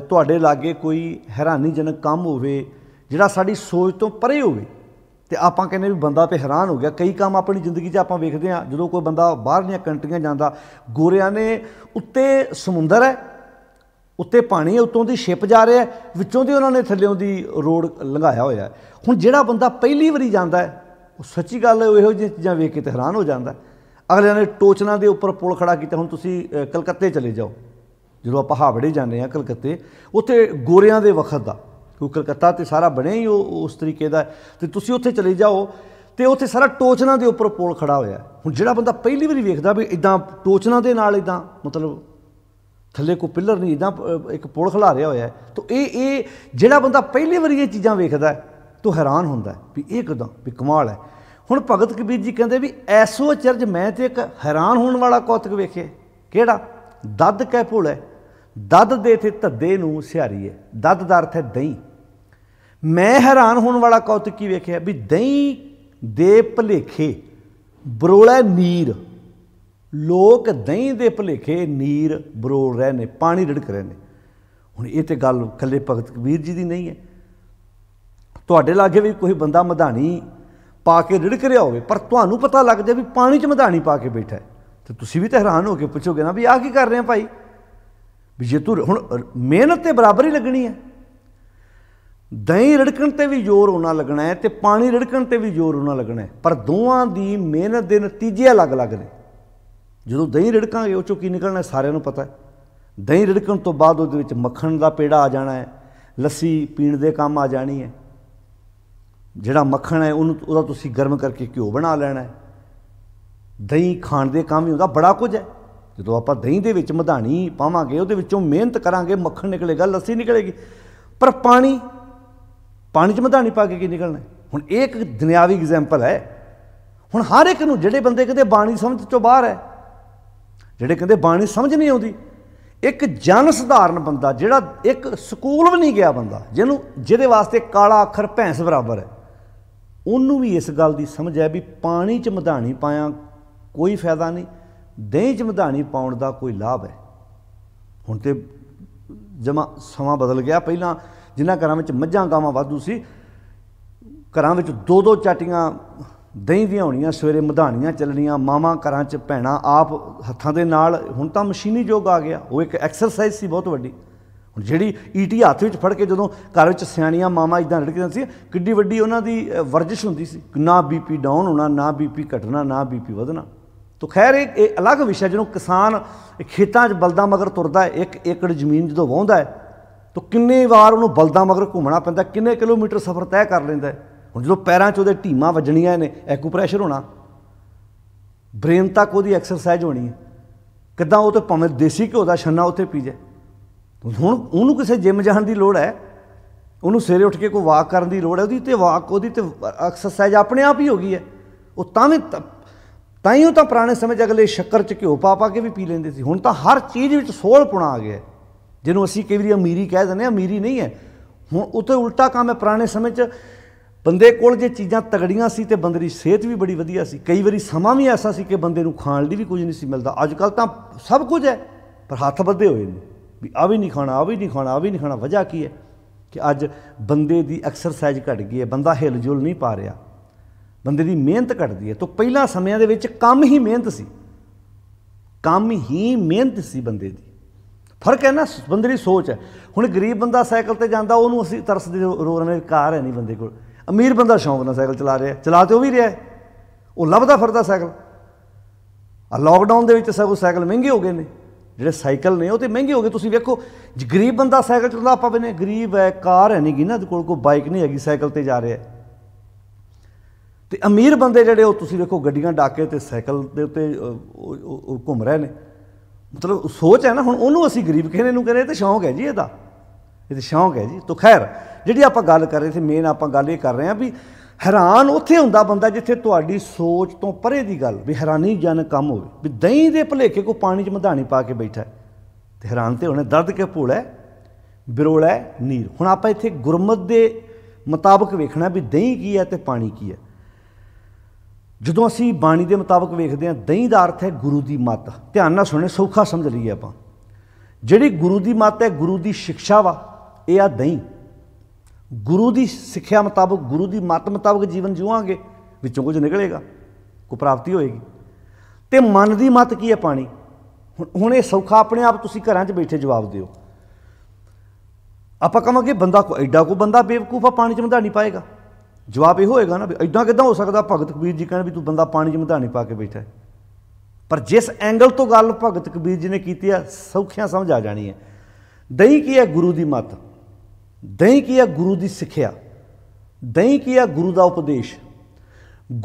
ਤੁਹਾਡੇ ਲਾਗੇ ਕੋਈ ਹੈਰਾਨੀਜਨਕ ਕੰਮ ਹੋਵੇ ਜਿਹੜਾ ਸਾਡੀ ਸੋਚ ਤੋਂ ਪਰੇ ਹੋਵੇ ਤੇ ਆਪਾਂ ਕਹਿੰਦੇ ਵੀ ਬੰਦਾ ਤੇ ਹੈਰਾਨ ਹੋ ਗਿਆ ਕਈ ਕੰਮ ਆਪਣੀ ਜ਼ਿੰਦਗੀ 'ਚ ਆਪਾਂ ਵੇਖਦੇ ਆ ਜਦੋਂ ਕੋਈ ਬੰਦਾ ਬਾਹਰ ਦੀਆਂ ਕੰਟਰੀਆਂ ਜਾਂਦਾ ਗੋਰਿਆਂ ਨੇ ਉੱਤੇ ਸਮੁੰਦਰ ਹੈ ਉੱਤੇ ਪਾਣੀ ਹੈ ਉਤੋਂ ਦੀ ਛਿਪ ਜਾ ਰਿਹਾ ਵਿੱਚੋਂ ਦੀ ਉਹਨਾਂ ਨੇ ਥੱਲੇੋਂ ਦੀ ਰੋਡ ਲੰਘਾਇਆ ਹੋਇਆ ਹੁਣ ਜਿਹੜਾ ਬੰਦਾ ਪਹਿਲੀ ਵਾਰੀ ਜਾਂਦਾ ਉਹ ਸੱਚੀ ਗੱਲ ਹੈ ਇਹੋ ਜਿਹੀ ਚੀਜ਼ਾਂ ਵੇਖ ਕੇ ਤੇ ਹੈਰਾਨ ਹੋ ਜਾਂਦਾ ਅਗਲਿਆਂ ਨੇ ਟੋਚਨਾ ਦੇ ਉੱਪਰ ਪੁਲ ਖੜਾ ਕੀਤਾ ਹੁਣ ਤੁਸੀਂ ਕਲਕੱਤੇ ਚਲੇ ਜਾਓ ਜਦੋਂ ਆਪਾਂ ਹਾਵੜੇ ਜਾਂਦੇ ਆ ਕਲਕੱਤੇ ਉੱਥੇ ਗੋਰਿਆਂ ਦੇ ਵਕਤ ਦਾ ਕਿਉਂ ਕਲਕੱਤਾ ਤੇ ਸਾਰਾ ਬਣਿਆ ਹੀ ਉਹ ਉਸ ਤਰੀਕੇ ਦਾ ਤੇ ਤੁਸੀਂ ਉੱਥੇ ਚਲੇ ਜਾਓ ਤੇ ਉੱਥੇ ਸਾਰਾ ਟੋਚਨਾ ਦੇ ਉੱਪਰ ਪੁਲ ਖੜਾ ਹੋਇਆ ਹੁਣ ਜਿਹੜਾ ਬੰਦਾ ਪਹਿਲੀ ਵਾਰੀ ਵੇਖਦਾ ਵੀ ਇਦਾਂ ਟੋਚਨਾ ਦੇ ਨਾਲ ਇਦਾਂ ਮਤਲਬ ਥੱਲੇ ਕੋ ਪਿੱਲਰ ਨਹੀਂ ਇਦਾਂ ਇੱਕ ਪੁਲ ਰਿਹਾ ਹੋਇਆ ਤਾਂ ਇਹ ਇਹ ਜਿਹੜਾ ਬੰਦਾ ਪਹਿਲੀ ਵਾਰੀ ਇਹ ਚੀਜ਼ਾਂ ਵੇਖਦਾ ਤੋ ਹੈਰਾਨ ਹੁੰਦਾ ਵੀ ਇਹ ਕਦਾਂ ਵੀ ਕਮਾਲ ਹੈ ਹੁਣ ਭਗਤ ਕਬੀਰ ਜੀ ਕਹਿੰਦੇ ਵੀ ਐਸੋ ਚਰਜ ਮੈਂ ਤੇ ਇੱਕ ਹੈਰਾਨ ਹੋਣ ਵਾਲਾ ਕੌਤਕ ਵੇਖਿਆ ਕਿਹੜਾ ਦੱਦ ਕੈ ਭੋਲੇ ਦੱਦ ਦੇ ਤੇ ਧੱਦੇ ਨੂੰ ਸਿਹਾਰੀ ਹੈ ਦੱਦ ਦਾ ਅਰਥ ਹੈ ਦਹੀਂ ਮੈਂ ਹੈਰਾਨ ਹੋਣ ਵਾਲਾ ਕੌਤਕ ਕੀ ਵੇਖਿਆ ਵੀ ਦਹੀਂ ਦੇ ਭਲੇਖੇ ਬਰੋਲਾ ਨੀਰ ਲੋਕ ਦਹੀਂ ਦੇ ਭਲੇਖੇ ਨੀਰ ਬਰੋੜ ਰਹੇ ਨੇ ਪਾਣੀ ਰੜਕ ਰਹੇ ਨੇ ਹੁਣ ਇਹ ਤੇ ਗੱਲ ਕੱਲੇ ਭਗਤ ਕਬੀਰ ਜੀ ਦੀ ਨਹੀਂ ਹੈ ਤੁਹਾਡੇ ਲਾਗੇ ਵੀ ਕੋਈ ਬੰਦਾ ਮਧਾਣੀ ਪਾ ਕੇ ਰੜਕ ਰਿਹਾ ਹੋਵੇ ਪਰ ਤੁਹਾਨੂੰ ਪਤਾ ਲੱਗ ਜਾ ਵੀ ਪਾਣੀ 'ਚ ਮਧਾਣੀ ਪਾ ਕੇ ਬੈਠਾ ਤੇ ਤੁਸੀਂ ਵੀ ਤਾਂ ਹੈਰਾਨ ਹੋ ਕੇ ਪੁੱਛੋਗੇ ਨਾ ਵੀ ਆਹ ਕੀ ਕਰ ਰਹੇ ਆ ਭਾਈ ਵੀ ਜੇ ਤੂੰ ਹੁਣ ਮਿਹਨਤ ਤੇ ਬਰਾਬਰੀ ਲੱਗਣੀ ਹੈ ਦਹੀਂ ਰੜਕਣ ਤੇ ਵੀ ਜ਼ੋਰ ਉਹਨਾਂ ਲੱਗਣਾ ਹੈ ਤੇ ਪਾਣੀ ਰੜਕਣ ਤੇ ਵੀ ਜ਼ੋਰ ਉਹਨਾਂ ਲੱਗਣਾ ਹੈ ਪਰ ਦੋਵਾਂ ਦੀ ਮਿਹਨਤ ਦੇ ਨਤੀਜੇ ਅਲੱਗ-ਅਲੱਗ ਨੇ ਜਦੋਂ ਦਹੀਂ ਰਿੜਕਾਂਗੇ ਉਹ ਚੋਂ ਕੀ ਨਿਕਲਣਾ ਸਾਰਿਆਂ ਨੂੰ ਪਤਾ ਹੈ ਦਹੀਂ ਰਿੜਕਣ ਤੋਂ ਬਾਅਦ ਉਹਦੇ ਵਿੱਚ ਮੱਖਣ ਦਾ ਪੇੜਾ ਆ ਜਾਣਾ ਹੈ ਲੱਸੀ ਪੀਣ ਦੇ ਕੰਮ ਆ ਜਾਣੀ ਹੈ ਜਿਹੜਾ ਮੱਖਣ ਹੈ ਉਹਨੂੰ ਉਹਦਾ ਤੁਸੀਂ ਗਰਮ ਕਰਕੇ ਘਿਓ ਬਣਾ ਲੈਣਾ ਹੈ ਦਹੀਂ ਖਾਣ ਦੇ ਕੰਮ ਹੀ ਹੁੰਦਾ ਬੜਾ ਕੁਝ ਹੈ ਜਦੋਂ ਆਪਾਂ ਦਹੀਂ ਦੇ ਵਿੱਚ ਮਧਾਣੀ ਪਾਵਾਂਗੇ ਉਹਦੇ ਵਿੱਚੋਂ ਮਿਹਨਤ ਕਰਾਂਗੇ ਮੱਖਣ ਨਿਕਲੇਗਾ ਲੱਸੀ ਨਿਕਲੇਗੀ ਪਰ ਪਾਣੀ ਪਾਣੀ 'ਚ ਮਧਾਣੀ ਪਾ ਕੇ ਕੀ ਨਿਕਲਣਾ ਹੁਣ ਇਹ ਇੱਕ ਦੁਨਿਆਵੀ ਐਗਜ਼ਾਮਪਲ ਹੈ ਹੁਣ ਹਰ ਇੱਕ ਨੂੰ ਜਿਹੜੇ ਬੰਦੇ ਕਿਤੇ ਬਾਣੀ ਸਮਝ ਤੋਂ ਬਾਹਰ ਹੈ ਜਿਹੜੇ ਕਹਿੰਦੇ ਬਾਣੀ ਸਮਝ ਨਹੀਂ ਆਉਂਦੀ ਇੱਕ ਜਨ ਸਧਾਰਨ ਬੰਦਾ ਜਿਹੜਾ ਇੱਕ ਸਕੂਲ ਵੀ ਨਹੀਂ ਗਿਆ ਬੰਦਾ ਜਿਹਨੂੰ ਜਿਹਦੇ ਵਾਸਤੇ ਕਾਲਾ ਅੱਖਰ ਭੈਂਸ ਬਰਾਬਰ ਹੈ ਉਹਨੂੰ ਵੀ ਇਸ ਗੱਲ ਦੀ ਸਮਝ ਹੈ ਵੀ ਪਾਣੀ 'ਚ ਮਧਾਣੀ ਪਾਇਆ ਕੋਈ ਫਾਇਦਾ ਨਹੀਂ ਦਹੀਂ 'ਚ ਮਧਾਣੀ ਪਾਉਣ ਦਾ ਕੋਈ ਲਾਭ ਹੈ ਹੁਣ ਤੇ ਜਮਾ ਸਮਾਂ ਬਦਲ ਗਿਆ ਪਹਿਲਾਂ ਜਿਨ੍ਹਾਂ ਘਰਾਂ ਵਿੱਚ ਮੱਝਾਂ ਗਾਵਾਂ ਵਾਧੂ ਸੀ ਘਰਾਂ ਵਿੱਚ ਦੋ ਦੋ ਚਾਟੀਆਂ ਦਹੀਂ ਵਿਹਾਉਣੀਆਂ ਸਵੇਰੇ ਮਧਾਨੀਆਂ ਚੱਲਣੀਆਂ ਮਾਵਾਂ ਘਰਾਂ 'ਚ ਭੈਣਾ ਆਪ ਹੱਥਾਂ ਦੇ ਨਾਲ ਹੁਣ ਤਾਂ ਮਸ਼ੀਨੀ ਯੋਗ ਆ ਗਿਆ ਉਹ ਇੱਕ ਐਕਸਰਸਾਈਜ਼ ਸੀ ਬਹੁਤ ਵੱਡੀ ਹੁਣ ਜਿਹੜੀ ਈਟੀ e ਹੱਥ ਵਿੱਚ ਫੜ ਕੇ ਜਦੋਂ ਘਰ ਵਿੱਚ ਸਿਆਣੀਆਂ ਮਾਵਾਂ ਇਦਾਂ ਲੜਕੀਆਂ ਸੀ ਕਿੱਡੀ ਵੱਡੀ ਉਹਨਾਂ ਦੀ ਵਰਜਿਸ਼ ਹੁੰਦੀ ਸੀ ਨਾ ਬੀਪੀ ਡਾਊਨ ਹੋਣਾ ਨਾ ਬੀਪੀ ਘਟਣਾ ਨਾ ਬੀਪੀ ਵਧਣਾ ਤੋ ਖੈਰ ਇਹ ਅਲੱਗ ਵਿਸ਼ਾ ਜਿਹਨੂੰ ਕਿਸਾਨ ਖੇਤਾਂ 'ਚ ਬਲਦਾਂ ਮਗਰ ਤੁਰਦਾ ਹੈ ਇੱਕ ਏਕੜ ਜ਼ਮੀਨ ਜਦੋਂ ਵਾਹੁੰਦਾ ਹੈ ਤੋ ਕਿੰਨੇ ਵਾਰ ਉਹਨੂੰ ਬਲਦਾਂ ਮਗਰ ਘੁੰਮਣਾ ਪੈਂਦਾ ਕਿੰਨੇ ਕਿਲੋਮੀਟਰ ਸਫ਼ਰ ਤੈਅ ਕਰ ਲੈਂਦਾ ਹੈ ਹੁਣ ਜਦੋਂ ਪੈਰਾਂ 'ਚ ਉਹਦੇ ਢੀਮਾਂ ਵੱਜਣੀਆਂ ਨੇ ਐਕੂਪ੍ਰੈਸ਼ਰ ਹੋਣਾ ਬ੍ਰੇਨ ਤੱਕ ਉਹਦੀ ਐਕਸਰਸਾਈਜ਼ ਹੋਣੀ ਹੈ ਕਿਦਾਂ ਉਹ ਤੇ ਭਾਵੇਂ ਦੇਸੀ ਘਿਓ ਦਾ ਛੰਨਾ ਉੱਤੇ ਪੀ ਜਾਏ ਹੁਣ ਉਹਨੂੰ ਕਿਸੇ ਜਿਮ ਜਾਣ ਦੀ ਲੋੜ ਹੈ ਉਹਨੂੰ ਸਵੇਰੇ ਉੱਠ ਕੇ ਕੋਈ ਵਾਕ ਕਰਨ ਦੀ ਲੋੜ ਹੈ ਉਹਦੀ ਤੇ ਵਾਕ ਉਹਦੀ ਤੇ ਐਕਸਰਸਾਈਜ਼ ਆਪਣੇ ਆਪ ਹੀ ਹੋ ਗਈ ਹੈ ਉਹ ਤਾਂ ਵੀ ਤਾਂ ਹੀ ਉਹ ਤਾਂ ਪੁਰਾਣੇ ਸਮੇਂ 'ਚ ਅਗਲੇ ਸ਼ੱਕਰ 'ਚ ਘਿਓ ਪਾ ਪਾ ਕੇ ਵੀ ਪੀ ਲੈਂਦੇ ਸੀ ਹੁਣ ਤਾਂ ਹਰ ਚੀਜ਼ ਵਿੱਚ ਸੋਲ ਪੁਣਾ ਆ ਗਿਆ ਜਿਹਨੂੰ ਅਸੀਂ ਕਈ ਵਾਰੀ ਅਮੀਰੀ ਕਹਿ ਦਿੰਦੇ ਆ ਅਮੀਰੀ ਨਹੀਂ ਹੈ ਹੁਣ ਉਤੇ ਉਲਟਾ ਕੰਮ ਹੈ ਪੁਰਾਣੇ ਸਮੇਂ 'ਚ ਬੰਦੇ ਕੋਲ ਜੇ ਚੀਜ਼ਾਂ ਤਗੜੀਆਂ ਸੀ ਤੇ ਬੰਦੇ ਦੀ ਸਿਹਤ ਵੀ ਬੜੀ ਵਧੀਆ ਸੀ ਕਈ ਵਾਰੀ ਸਮਾਂ ਵੀ ਐਸਾ ਸੀ ਕਿ ਬੰਦੇ ਨੂੰ ਖਾਣ ਲਈ ਵੀ ਕੁਝ ਨਹੀਂ ਸੀ ਮਿਲਦਾ ਅੱਜ ਕੱਲ ਤਾਂ ਸਭ ਕੁਝ ਹੈ ਪਰ ਹੱਥ ਬੱਧੇ ਹੋਏ ਨੇ ਵੀ ਆ ਵੀ ਨਹੀਂ ਖਾਣਾ ਆ ਵੀ ਨਹੀਂ ਖਾਣਾ ਆ ਵੀ ਨਹੀਂ ਖਾਣਾ ਵਜ੍ਹਾ ਕੀ ਹੈ ਕਿ ਅੱਜ ਬੰਦੇ ਦੀ ਐਕਸਰਸਾਈਜ਼ ਘਟ ਗਈ ਹੈ ਬੰਦਾ ਹਿਲਜੁਲ ਨਹੀਂ ਪਾ ਰਿਹਾ ਬੰਦੇ ਦੀ ਮਿਹਨਤ ਘਟਦੀ ਹੈ ਤੋਂ ਪਹਿਲਾਂ ਸਮਿਆਂ ਦੇ ਵਿੱਚ ਕੰਮ ਹੀ ਮਿਹਨਤ ਸੀ ਕੰਮ ਹੀ ਮਿਹਨਤ ਸੀ ਬੰਦੇ ਦੀ ਫਰਕ ਹੈ ਨਾ ਬੰਦੇ ਦੀ ਸੋਚ ਹੈ ਹੁਣ ਗਰੀਬ ਬੰਦਾ ਸਾਈਕਲ ਤੇ ਜਾਂਦਾ ਉਹਨੂੰ ਅਸੀਂ ਤਰਸਦੇ ਰੋ ਰਹੇ ਕਾਰ ਹੈ ਨਹੀਂ ਬੰਦੇ ਕੋਲ ਅਮੀਰ ਬੰਦਾ ਸ਼ੌਂਕ ਨਾਲ ਸਾਈਕਲ ਚਲਾ ਰਿਹਾ ਚਲਾ ਤੇ ਉਹ ਵੀ ਰਿਹਾ ਉਹ ਲੱਭਦਾ ਫਿਰਦਾ ਸਾਈਕਲ ਆ ਲਾਕਡਾਊਨ ਦੇ ਵਿੱਚ ਸਗੋਂ ਸਾਈਕਲ ਮਹਿੰਗੇ ਹੋ ਗਏ ਨੇ ਜਿਹੜੇ ਸਾਈਕਲ ਨੇ ਉਹ ਤੇ ਮਹਿੰਗੇ ਹੋ ਗਏ ਤੁਸੀਂ ਵੇਖੋ ਗਰੀਬ ਬੰਦਾ ਸਾਈਕਲ ਚਲਾਉਂਦਾ ਆਪਾਂ ਬਨੇ ਗਰੀਬ ਹੈ ਕਾਰ ਹੈ ਨਹੀਂਗੀ ਨਾ ਦੇ ਕੋਲ ਕੋਈ ਬਾਈਕ ਨਹੀਂ ਹੈਗੀ ਸਾਈਕਲ ਤੇ ਜਾ ਰਿਹਾ ਤੇ ਅਮੀਰ ਬੰਦੇ ਜਿਹੜੇ ਉਹ ਤੁਸੀਂ ਵੇਖੋ ਗੱਡੀਆਂ ਡਾਕੇ ਤੇ ਸਾਈਕਲ ਦੇ ਉੱਤੇ ਉਹ ਘੁੰਮ ਰਹੇ ਨੇ ਮਤਲਬ ਸੋਚ ਹੈ ਨਾ ਹੁਣ ਉਹਨੂੰ ਅਸੀਂ ਗਰੀਬ ਕਹਿੰਦੇ ਨੂੰ ਕਹਿੰਦੇ ਤੇ ਸ਼ੌਂਕ ਹੈ ਜੀ ਇਹਦਾ ਇਹ ਤੇ ਸ਼ੌਂਕ ਹੈ ਜੀ ਤੋ ਖੈਰ ਜਿਹੜੀ ਆਪਾਂ ਗੱਲ ਕਰ ਰਹੇ ਸੀ ਮੇਨ ਆਪਾਂ ਗੱਲ ਇਹ ਕਰ ਰਹੇ ਹਾਂ ਵੀ ਹੈਰਾਨ ਉੱਥੇ ਹੁੰਦਾ ਬੰਦਾ ਜਿੱਥੇ ਤੁਹਾਡੀ ਸੋਚ ਤੋਂ ਪਰੇ ਦੀ ਗੱਲ ਵੀ ਹੈਰਾਨੀ ਜਨ ਕੰਮ ਹੋਵੇ ਵੀ ਦਹੀਂ ਦੇ ਭਲੇਖੇ ਕੋ ਪਾਣੀ 'ਚ ਮਧਾਣੀ ਪਾ ਕੇ ਬੈਠਾ ਤੇ ਹੈਰਾਨ ਤੇ ਉਹਨੇ ਦਰਦ ਕੇ ਭੂੜਾ ਬਿਰੋਲਾ ਨੀਰ ਹੁਣ ਆਪਾਂ ਇੱਥੇ ਗੁਰਮਤ ਦੇ ਮੁਤਾਬਕ ਵੇਖਣਾ ਵੀ ਦਹੀਂ ਕੀ ਹੈ ਤੇ ਪਾਣੀ ਕੀ ਹੈ ਜਦੋਂ ਅਸੀਂ ਬਾਣੀ ਦੇ ਮੁਤਾਬਕ ਵੇਖਦੇ ਹਾਂ ਦਹੀਂ ਦਾ ਅਰਥ ਹੈ ਗੁਰੂ ਦੀ ਮੱਤ ਧਿਆਨ ਨਾਲ ਸੁਣੇ ਸੌਖਾ ਸਮਝ ਲਈਏ ਆਪਾਂ ਜਿਹੜੀ ਗੁਰੂ ਦੀ ਮੱਤ ਹੈ ਗੁਰੂ ਦੀ ਸਿੱਖਿਆ ਵਾ ਇਹ ਆ ਦਹੀਂ ਗੁਰੂ ਦੀ ਸਿੱਖਿਆ ਮੁਤਾਬਕ ਗੁਰੂ ਦੀ ਮਤ ਮੁਤਾਬਕ ਜੀਵਨ ਜੀਵਾਂਗੇ ਵਿੱਚੋਂ ਕੁਝ ਨਿਕਲੇਗਾ ਕੋ ਪ੍ਰਾਪਤੀ ਹੋਏਗੀ ਤੇ ਮਨ ਦੀ ਮਤ ਕੀ ਹੈ ਪਾਣੀ ਹੁਣ ਇਹ ਸੌਖਾ ਆਪਣੇ ਆਪ ਤੁਸੀਂ ਘਰਾਂ 'ਚ ਬੈਠੇ ਜਵਾਬ ਦਿਓ ਆਪਾਂ ਕਹਾਂਗੇ ਬੰਦਾ ਕੋ ਐਡਾ ਕੋ ਬੰਦਾ ਬੇਵਕੂਫਾ ਪਾਣੀ 'ਚ ਮਧਾ ਨਹੀਂ ਪਾਏਗਾ ਜਵਾਬ ਇਹ ਹੋਏਗਾ ਨਾ ਵੀ ਐਦਾਂ ਕਿਦਾਂ ਹੋ ਸਕਦਾ ਭਗਤ ਕਬੀਰ ਜੀ ਕਹਿੰਦੇ ਵੀ ਤੂੰ ਬੰਦਾ ਪਾਣੀ 'ਚ ਮਧਾ ਨਹੀਂ ਪਾ ਕੇ ਬੈਠਾ ਪਰ ਜਿਸ ਐਂਗਲ ਤੋਂ ਗੱਲ ਭਗਤ ਕਬੀਰ ਜੀ ਨੇ ਕੀਤੀ ਆ ਸੌਖਿਆਂ ਸਮਝ ਆ ਜਾਣੀ ਹੈ ਦਈ ਕੀ ਹੈ ਗੁਰੂ ਦੀ ਮਤ ਦਹੀਂ ਕੀ ਆ ਗੁਰੂ ਦੀ ਸਿੱਖਿਆ ਦਹੀਂ ਕੀ ਆ ਗੁਰੂ ਦਾ ਉਪਦੇਸ਼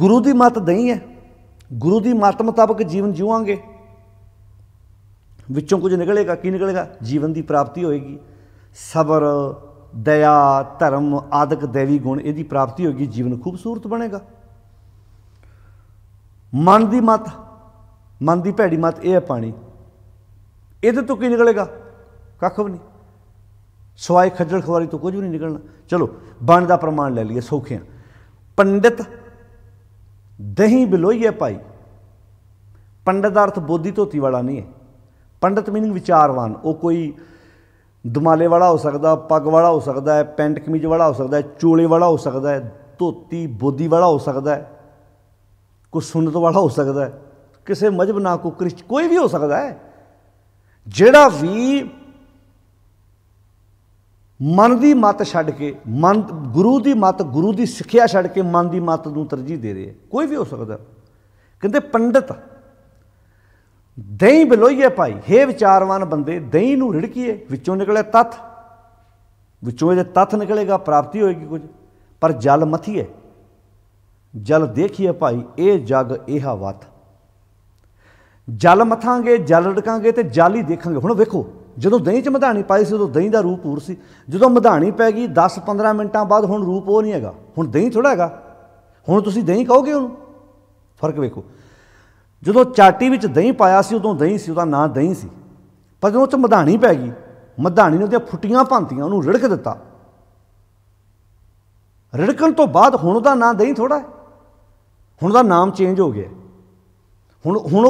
ਗੁਰੂ ਦੀ ਮਤ ਦਹੀਂ ਹੈ ਗੁਰੂ ਦੀ ਮਤ ਮੁਤਾਬਕ ਜੀਵਨ ਜੀਵਾਂਗੇ ਵਿੱਚੋਂ ਕੁਝ ਨਿਕਲੇਗਾ ਕੀ ਨਿਕਲੇਗਾ ਜੀਵਨ ਦੀ ਪ੍ਰਾਪਤੀ ਹੋਏਗੀ ਸਬਰ ਦਇਆ ਧਰਮ ਆਦਿਕ ਦੇਵੀ ਗੁਣ ਇਹਦੀ ਪ੍ਰਾਪਤੀ ਹੋਏਗੀ ਜੀਵਨ ਖੂਬਸੂਰਤ ਬਣੇਗਾ ਮਨ ਦੀ ਮਤ ਮਨ ਦੀ ਭੈੜੀ ਮਤ ਇਹ ਹੈ ਪਾਣੀ ਇਹਦੇ ਤੋਂ ਕੀ ਨਿਕਲੇਗਾ ਕੱਖ ਵੀ ਨਹੀਂ ਸਵਾਏ ਖੱਜਲ ਖਵਾਰੀ ਤੋਂ ਕੁਝ ਵੀ ਨਹੀਂ ਨਿਕਲਣਾ ਚਲੋ ਬਣ ਦਾ ਪ੍ਰਮਾਣ ਲੈ ਲਈਏ ਸੌਖਿਆਂ ਪੰਡਿਤ ਦਹੀਂ ਬਿਲੋਈਏ ਭਾਈ ਪੰਡਤ ਅਰਥ ਬੋਧੀ ਧੋਤੀ ਵਾਲਾ ਨਹੀਂ ਹੈ ਪੰਡਤ ਮੀਨਿੰਗ ਵਿਚਾਰਵਾਨ ਉਹ ਕੋਈ ਦਮਾਲੇ ਵਾਲਾ ਹੋ ਸਕਦਾ ਪੱਗ ਵਾਲਾ ਹੋ ਸਕਦਾ ਹੈ ਪੈਂਟ ਕਮੀਜ਼ ਵਾਲਾ ਹੋ ਸਕਦਾ ਹੈ ਚੋਲੇ ਵਾਲਾ ਹੋ ਸਕਦਾ ਹੈ ਧੋਤੀ ਬੋਧੀ ਵਾਲਾ ਹੋ ਸਕਦਾ ਹੈ ਕੋਈ ਸੁਨਤ ਵਾਲਾ ਹੋ ਸਕਦਾ ਹੈ ਕਿਸੇ ਮਜਬ ਨਾ ਕੋ ਕੋਈ ਵੀ ਹੋ ਸਕਦਾ ਹੈ ਜਿਹੜਾ ਵੀ ਮਨ ਦੀ ਮਤ ਛੱਡ ਕੇ ਮਨ ਗੁਰੂ ਦੀ ਮਤ ਗੁਰੂ ਦੀ ਸਿੱਖਿਆ ਛੱਡ ਕੇ ਮਨ ਦੀ ਮਤ ਨੂੰ ਤਰਜੀਹ ਦੇ ਰਹੇ ਕੋਈ ਵੀ ਹੋ ਸਕਦਾ ਕਹਿੰਦੇ ਪੰਡਤ ਦਹੀਂ ਬਲੋਈਏ ਭਾਈ हे ਵਿਚਾਰਵਾਨ ਬੰਦੇ ਦਹੀਂ ਨੂੰ ਰਿੜਕੀਏ ਵਿੱਚੋਂ ਨਿਕਲੇ ਤਤ ਵਿੱਚੋਂ ਇਹਦੇ ਤਤ ਨਿਕਲੇਗਾ ਪ੍ਰਾਪਤੀ ਹੋਏਗੀ ਕੁਝ ਪਰ ਜਲ ਮਥੀਏ ਜਲ ਦੇਖੀਏ ਭਾਈ ਇਹ ਜਗ ਇਹਾ ਵਤ ਜਲ ਮਥਾਂਗੇ ਜਲ ਰੜਕਾਂਗੇ ਤੇ ਜਾਲੀ ਦੇਖਾਂਗੇ ਹੁਣ ਵੇਖੋ ਜਦੋਂ ਦਹੀਂ 'ਚ ਮਧਾਣੀ ਪਾਈ ਸੀ ਉਦੋਂ ਦਹੀਂ ਦਾ ਰੂਪ ਹੋਰ ਸੀ ਜਦੋਂ ਮਧਾਣੀ ਪੈ ਗਈ 10-15 ਮਿੰਟਾਂ ਬਾਅਦ ਹੁਣ ਰੂਪ ਉਹ ਨਹੀਂ ਹੈਗਾ ਹੁਣ ਦਹੀਂ ਥੋੜਾ ਹੈਗਾ ਹੁਣ ਤੁਸੀਂ ਦਹੀਂ ਕਹੋਗੇ ਉਹਨੂੰ ਫਰਕ ਵੇਖੋ ਜਦੋਂ ਚਾਟੀ ਵਿੱਚ ਦਹੀਂ ਪਾਇਆ ਸੀ ਉਦੋਂ ਦਹੀਂ ਸੀ ਉਹਦਾ ਨਾਂ ਦਹੀਂ ਸੀ ਪਰ ਜਦੋਂ ਉਸ ਮਧਾਣੀ ਪੈ ਗਈ ਮਧਾਣੀ ਨੇ ਉਹਦੀਆਂ ਫੁੱਟੀਆਂ ਭੰਤੀਆਂ ਉਹਨੂੰ ਰਿੜਕ ਦਿੱਤਾ ਰਿੜਕਣ ਤੋਂ ਬਾਅਦ ਹੁਣ ਉਹਦਾ ਨਾਂ ਦਹੀਂ ਥੋੜਾ ਹੈ ਹੁਣ ਉਹਦਾ ਨਾਮ ਚੇਂਜ ਹੋ ਗਿਆ ਹੁਣ ਹੁਣ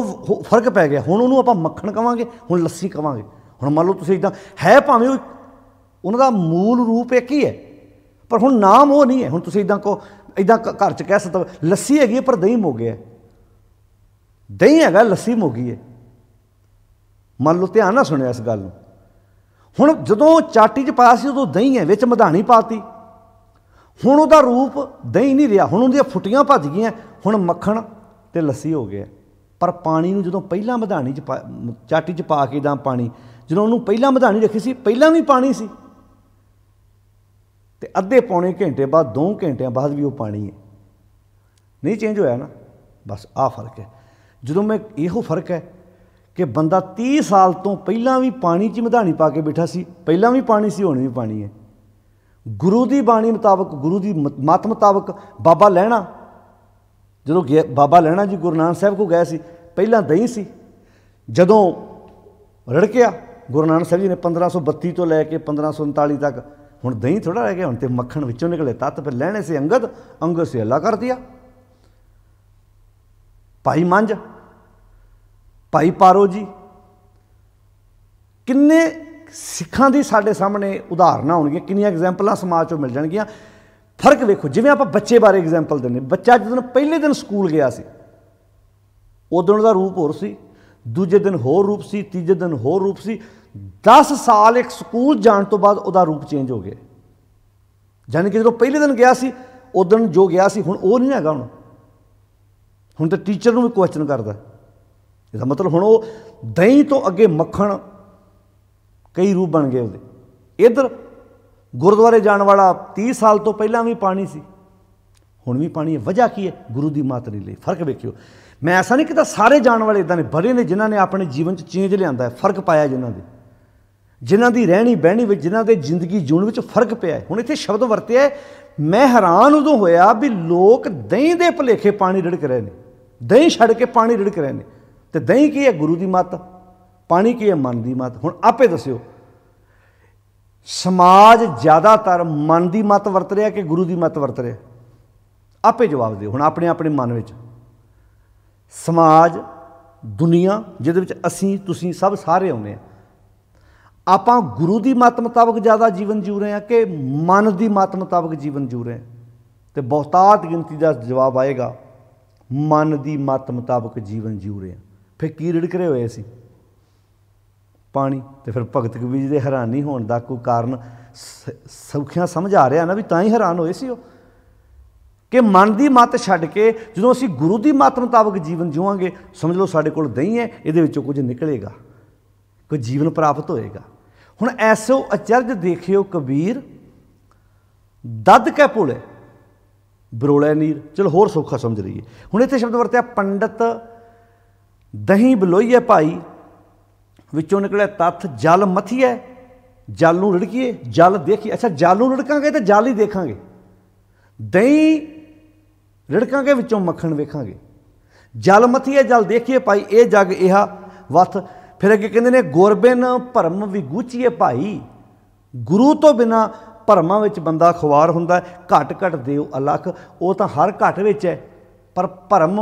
ਫਰਕ ਪੈ ਗਿਆ ਹੁਣ ਉਹਨੂੰ ਆਪਾਂ ਮੱਖਣ ਕਵਾਂਗੇ ਹੁਣ ਲੱਸੀ ਕਵਾਂਗੇ ਹੁਣ ਮੰਨ ਲਓ ਤੁਸੀਂ ਇਦਾਂ ਹੈ ਭਾਵੇਂ ਉਹ ਉਹਨਾਂ ਦਾ ਮੂਲ ਰੂਪ ਇੱਕ ਹੀ ਹੈ ਪਰ ਹੁਣ ਨਾਮ ਉਹ ਨਹੀਂ ਹੈ ਹੁਣ ਤੁਸੀਂ ਇਦਾਂ ਕੋ ਇਦਾਂ ਘਰ ਚ ਕਹਿ ਸਕਦਾ ਲੱਸੀ ਹੈਗੀ ਪਰ ਦਹੀਂ ਮੋ ਗਿਆ ਦਹੀਂ ਹੈਗਾ ਲੱਸੀ ਮੋ ਗਈ ਹੈ ਮੰਨ ਲਓ ਧਿਆਨ ਨਾਲ ਸੁਣਿਆ ਇਸ ਗੱਲ ਨੂੰ ਹੁਣ ਜਦੋਂ ਚਾਟੀ ਚ ਪਾਇਆ ਸੀ ਉਦੋਂ ਦਹੀਂ ਹੈ ਵਿੱਚ ਮਧਾਣੀ ਪਾਤੀ ਹੁਣ ਉਹਦਾ ਰੂਪ ਦਹੀਂ ਨਹੀਂ ਰਿਹਾ ਹੁਣ ਉਹਦੀਆਂ ਫੁੱਟੀਆਂ ਭੱਜ ਗਈਆਂ ਹੁਣ ਮੱਖਣ ਤੇ ਲੱਸੀ ਹੋ ਗਿਆ ਪਰ ਪਾਣੀ ਨੂੰ ਜਦੋਂ ਪਹਿਲਾਂ ਮਧਾਣੀ ਚ ਚਾਟੀ ਚ ਪਾ ਕੇ ਦਾ ਪਾਣੀ ਜਦੋਂ ਉਹਨੂੰ ਪਹਿਲਾਂ ਮਧਾਣੀ ਰੱਖੀ ਸੀ ਪਹਿਲਾਂ ਵੀ ਪਾਣੀ ਸੀ ਤੇ ਅੱਧੇ ਪੌਣੇ ਘੰਟੇ ਬਾਅਦ 2 ਘੰਟਿਆਂ ਬਾਅਦ ਵੀ ਉਹ ਪਾਣੀ ਹੈ ਨਹੀਂ ਚੇਂਜ ਹੋਇਆ ਨਾ ਬਸ ਆ ਫਰਕ ਹੈ ਜਦੋਂ ਮੈਂ ਇਹੋ ਫਰਕ ਹੈ ਕਿ ਬੰਦਾ 30 ਸਾਲ ਤੋਂ ਪਹਿਲਾਂ ਵੀ ਪਾਣੀ 'ਚ ਮਧਾਣੀ ਪਾ ਕੇ ਬੈਠਾ ਸੀ ਪਹਿਲਾਂ ਵੀ ਪਾਣੀ ਸੀ ਹੁਣ ਵੀ ਪਾਣੀ ਹੈ ਗੁਰੂ ਦੀ ਬਾਣੀ ਮੁਤਾਬਕ ਗੁਰੂ ਦੀ ਮਤ ਮੁਤਾਬਕ ਬਾਬਾ ਲੈਣਾ ਜਦੋਂ ਬਾਬਾ ਲੈਣਾ ਜੀ ਗੁਰਨਾਨ ਸਾਹਿਬ ਕੋ ਗਏ ਸੀ ਪਹਿਲਾਂ ਦਹੀਂ ਸੀ ਜਦੋਂ ਰੜਕਿਆ ਗੁਰੂ ਨਾਨਕ ਸਾਹਿਬ ਜੀ ਨੇ 1532 ਤੋਂ ਲੈ ਕੇ 1539 ਤੱਕ ਹੁਣ ਦਹੀਂ ਥੋੜਾ ਰਹਿ ਗਿਆ ਹੁਣ ਤੇ ਮੱਖਣ ਵਿੱਚੋਂ ਨਿਕਲੇ ਤਤ ਫਿਰ ਲੈਣੇ ਸੇ ਅੰਗਦ ਅੰਗਦ ਸੇ ਅੱਲਾ ਕਰ ਦਿਆ ਭਾਈ ਮੰਜ ਭਾਈ ਪਾਰੋ ਜੀ ਕਿੰਨੇ ਸਿੱਖਾਂ ਦੀ ਸਾਡੇ ਸਾਹਮਣੇ ਉਦਾਹਰਨਾਂ ਹੋਣਗੀਆਂ ਕਿੰਨੀਆਂ ਐਗਜ਼ਾਮਪਲਾਂ ਸਮਾਜ ਚੋਂ ਮਿਲ ਜਾਣਗੀਆਂ ਫਰਕ ਵੇਖੋ ਜਿਵੇਂ ਆਪਾਂ ਬੱਚੇ ਬਾਰੇ ਐਗਜ਼ਾਮਪਲ ਦਿੰਨੇ ਬੱਚਾ ਜਦੋਂ ਪਹਿਲੇ ਦਿਨ ਸਕੂਲ ਗਿਆ ਸੀ ਉਦੋਂ ਦਾ ਰੂਪ ਹੋਰ ਸੀ ਦੂਜੇ ਦਿਨ ਹੋਰ ਰੂਪ ਸੀ ਤੀਜੇ ਦਿਨ ਹੋਰ ਰੂਪ ਸੀ 10 ਸਾਲ ਇੱਕ ਸਕੂਲ ਜਾਣ ਤੋਂ ਬਾਅਦ ਉਹਦਾ ਰੂਪ ਚੇਂਜ ਹੋ ਗਿਆ ਜਨ ਕਿ ਜਦੋਂ ਪਹਿਲੇ ਦਿਨ ਗਿਆ ਸੀ ਉਦੋਂ ਜੋ ਗਿਆ ਸੀ ਹੁਣ ਉਹ ਨਹੀਂ ਹੈਗਾ ਹੁਣ ਹੁਣ ਤਾਂ ਟੀਚਰ ਨੂੰ ਵੀ ਕੁਐਸਚਨ ਕਰਦਾ ਇਹਦਾ ਮਤਲਬ ਹੁਣ ਉਹ ਦਹੀਂ ਤੋਂ ਅੱਗੇ ਮੱਖਣ ਕਈ ਰੂਪ ਬਣ ਗਏ ਉਹਦੇ ਇਧਰ ਗੁਰਦੁਆਰੇ ਜਾਣ ਵਾਲਾ 30 ਸਾਲ ਤੋਂ ਪਹਿਲਾਂ ਵੀ ਪਾਣੀ ਸੀ ਹੁਣ ਵੀ ਪਾਣੀ ਹੈ ਵਜ੍ਹਾ ਕੀ ਹੈ ਗੁਰੂ ਦੀ ਮਾਤ ਨਹੀਂ ਲਈ ਫਰਕ ਵੇਖਿਓ ਮੈਂ ਐਸਾ ਨਹੀਂ ਕਿਤਾ ਸਾਰੇ ਜਾਣ ਵਾਲੇ ਇਦਾਂ ਨੇ ਬੜੇ ਨੇ ਜਿਨ੍ਹਾਂ ਨੇ ਆਪਣੇ ਜੀਵਨ 'ਚ ਚੇਂਜ ਲਿਆਂਦਾ ਹੈ ਫਰਕ ਪਾਇਆ ਜਿਨ੍ਹਾਂ ਦੇ ਜਿਨ੍ਹਾਂ ਦੀ ਰਹਿਣੀ ਬਹਿਣੀ ਵਿੱਚ ਜਿਨ੍ਹਾਂ ਦੇ ਜ਼ਿੰਦਗੀ ਜੂਣ ਵਿੱਚ ਫਰਕ ਪਿਆ ਹੁਣ ਇੱਥੇ ਸ਼ਬਦ ਵਰਤਿਆ ਮੈਂ ਹੈਰਾਨ ਉਦੋਂ ਹੋਇਆ ਵੀ ਲੋਕ ਦਹੀਂ ਦੇ ਭਲੇਖੇ ਪਾਣੀ ਰਿੜਕ ਰਹੇ ਨੇ ਦਹੀਂ ਛੱਡ ਕੇ ਪਾਣੀ ਰਿੜਕ ਰਹੇ ਨੇ ਤੇ ਦਹੀਂ ਕੀ ਹੈ ਗੁਰੂ ਦੀ ਮੱਤ ਪਾਣੀ ਕੀ ਹੈ ਮਨ ਦੀ ਮੱਤ ਹੁਣ ਆਪੇ ਦੱਸਿਓ ਸਮਾਜ ਜ਼ਿਆਦਾਤਰ ਮਨ ਦੀ ਮੱਤ ਵਰਤ ਰਿਹਾ ਕਿ ਗੁਰੂ ਦੀ ਮੱਤ ਵਰਤ ਰਿਹਾ ਆਪੇ ਜਵਾਬ ਦਿਓ ਹੁਣ ਆਪਣੇ ਆਪਣੇ ਮਨ ਵਿੱਚ ਸਮਾਜ ਦੁਨੀਆ ਜਿਹਦੇ ਵਿੱਚ ਅਸੀਂ ਤੁਸੀਂ ਸਭ ਸਾਰੇ ਆਉਂਦੇ ਆ ਆਪਾਂ ਗੁਰੂ ਦੀ ਮਤ ਮੁਤਾਬਕ ਜ਼ਿਆਦਾ ਜੀਵਨ ਜੀ ਰਹੇ ਆ ਕਿ ਮਨ ਦੀ ਮਤ ਮੁਤਾਬਕ ਜੀਵਨ ਜੀ ਰਹੇ ਤੇ ਬਹੁਤਾਤ ਗਿਣਤੀ ਦਾ ਜਵਾਬ ਆਏਗਾ ਮਨ ਦੀ ਮਤ ਮੁਤਾਬਕ ਜੀਵਨ ਜੀ ਰਹੇ ਆ ਫਿਰ ਕੀ ਰੜਕਰੇ ਰਹੇ ਹੋਏ ਸੀ ਪਾਣੀ ਤੇ ਫਿਰ ਭਗਤ ਕਬੀਰ ਦੇ ਹੈਰਾਨੀ ਹੋਣ ਦਾ ਕੋਈ ਕਾਰਨ ਸੌਖਿਆ ਸਮਝ ਆ ਰਿਹਾ ਨਾ ਵੀ ਤਾਂ ਹੀ ਹੈਰਾਨ ਹੋਏ ਸੀ ਉਹ ਕਿ ਮਨ ਦੀ ਮਤ ਛੱਡ ਕੇ ਜਦੋਂ ਅਸੀਂ ਗੁਰੂ ਦੀ ਮਤ ਮੁਤਾਬਕ ਜੀਵਨ ਜਿਵਾਂਗੇ ਸਮਝ ਲਓ ਸਾਡੇ ਕੋਲ ਦਹੀਂ ਹੈ ਇਹਦੇ ਵਿੱਚੋਂ ਕੁਝ ਨਿਕਲੇਗਾ ਕੋਈ ਜੀਵਨ ਪ੍ਰਾਪਤ ਹੋਏਗਾ ਹੁਣ ਐਸੋ ਅਚਰਜ ਦੇਖਿਓ ਕਬੀਰ ਦਦ ਕੈ ਪੁਲੇ ਬਰੋਲੇ ਨੀਰ ਚਲ ਹੋਰ ਸੌਖਾ ਸਮਝ ਲਈਏ ਹੁਣ ਇੱਥੇ ਸ਼ਬਦ ਵਰਤਿਆ ਪੰਡਤ ਦਹੀਂ ਬਲੋਈਏ ਭਾਈ ਵਿੱਚੋਂ ਨਿਕਲਿਆ ਤਤ ਜਲ ਮਥੀਏ ਜਲ ਨੂੰ ਰੜਕੀਏ ਜਲ ਦੇਖੀ ਅੱਛਾ ਜਲ ਨੂੰ ਰੜਕਾਂਗੇ ਤਾਂ ਜਲ ਹੀ ਦੇਖਾਂਗੇ ਦਹੀਂ ਰੜਕਾਂਗੇ ਵਿੱਚੋਂ ਮੱਖਣ ਵੇਖਾਂਗੇ ਜਲ ਮਥੀਏ ਜਲ ਦੇਖੀਏ ਭਾਈ ਇਹ ਜਗ ਇਹਾ ਵਥ ਫਿਰ ਅੱਗੇ ਕਹਿੰਦੇ ਨੇ ਗੁਰਬਿਨ ਭਰਮ ਵਿਗੂਚੀਏ ਭਾਈ ਗੁਰੂ ਤੋਂ ਬਿਨਾ ਭਰਮਾਂ ਵਿੱਚ ਬੰਦਾ ਖੁਆਰ ਹੁੰਦਾ ਘਟ ਘਟ ਦਿਓ ਅਲਖ ਉਹ ਤਾਂ ਹਰ ਘਟ ਵਿੱਚ ਹੈ ਪਰ ਭਰਮ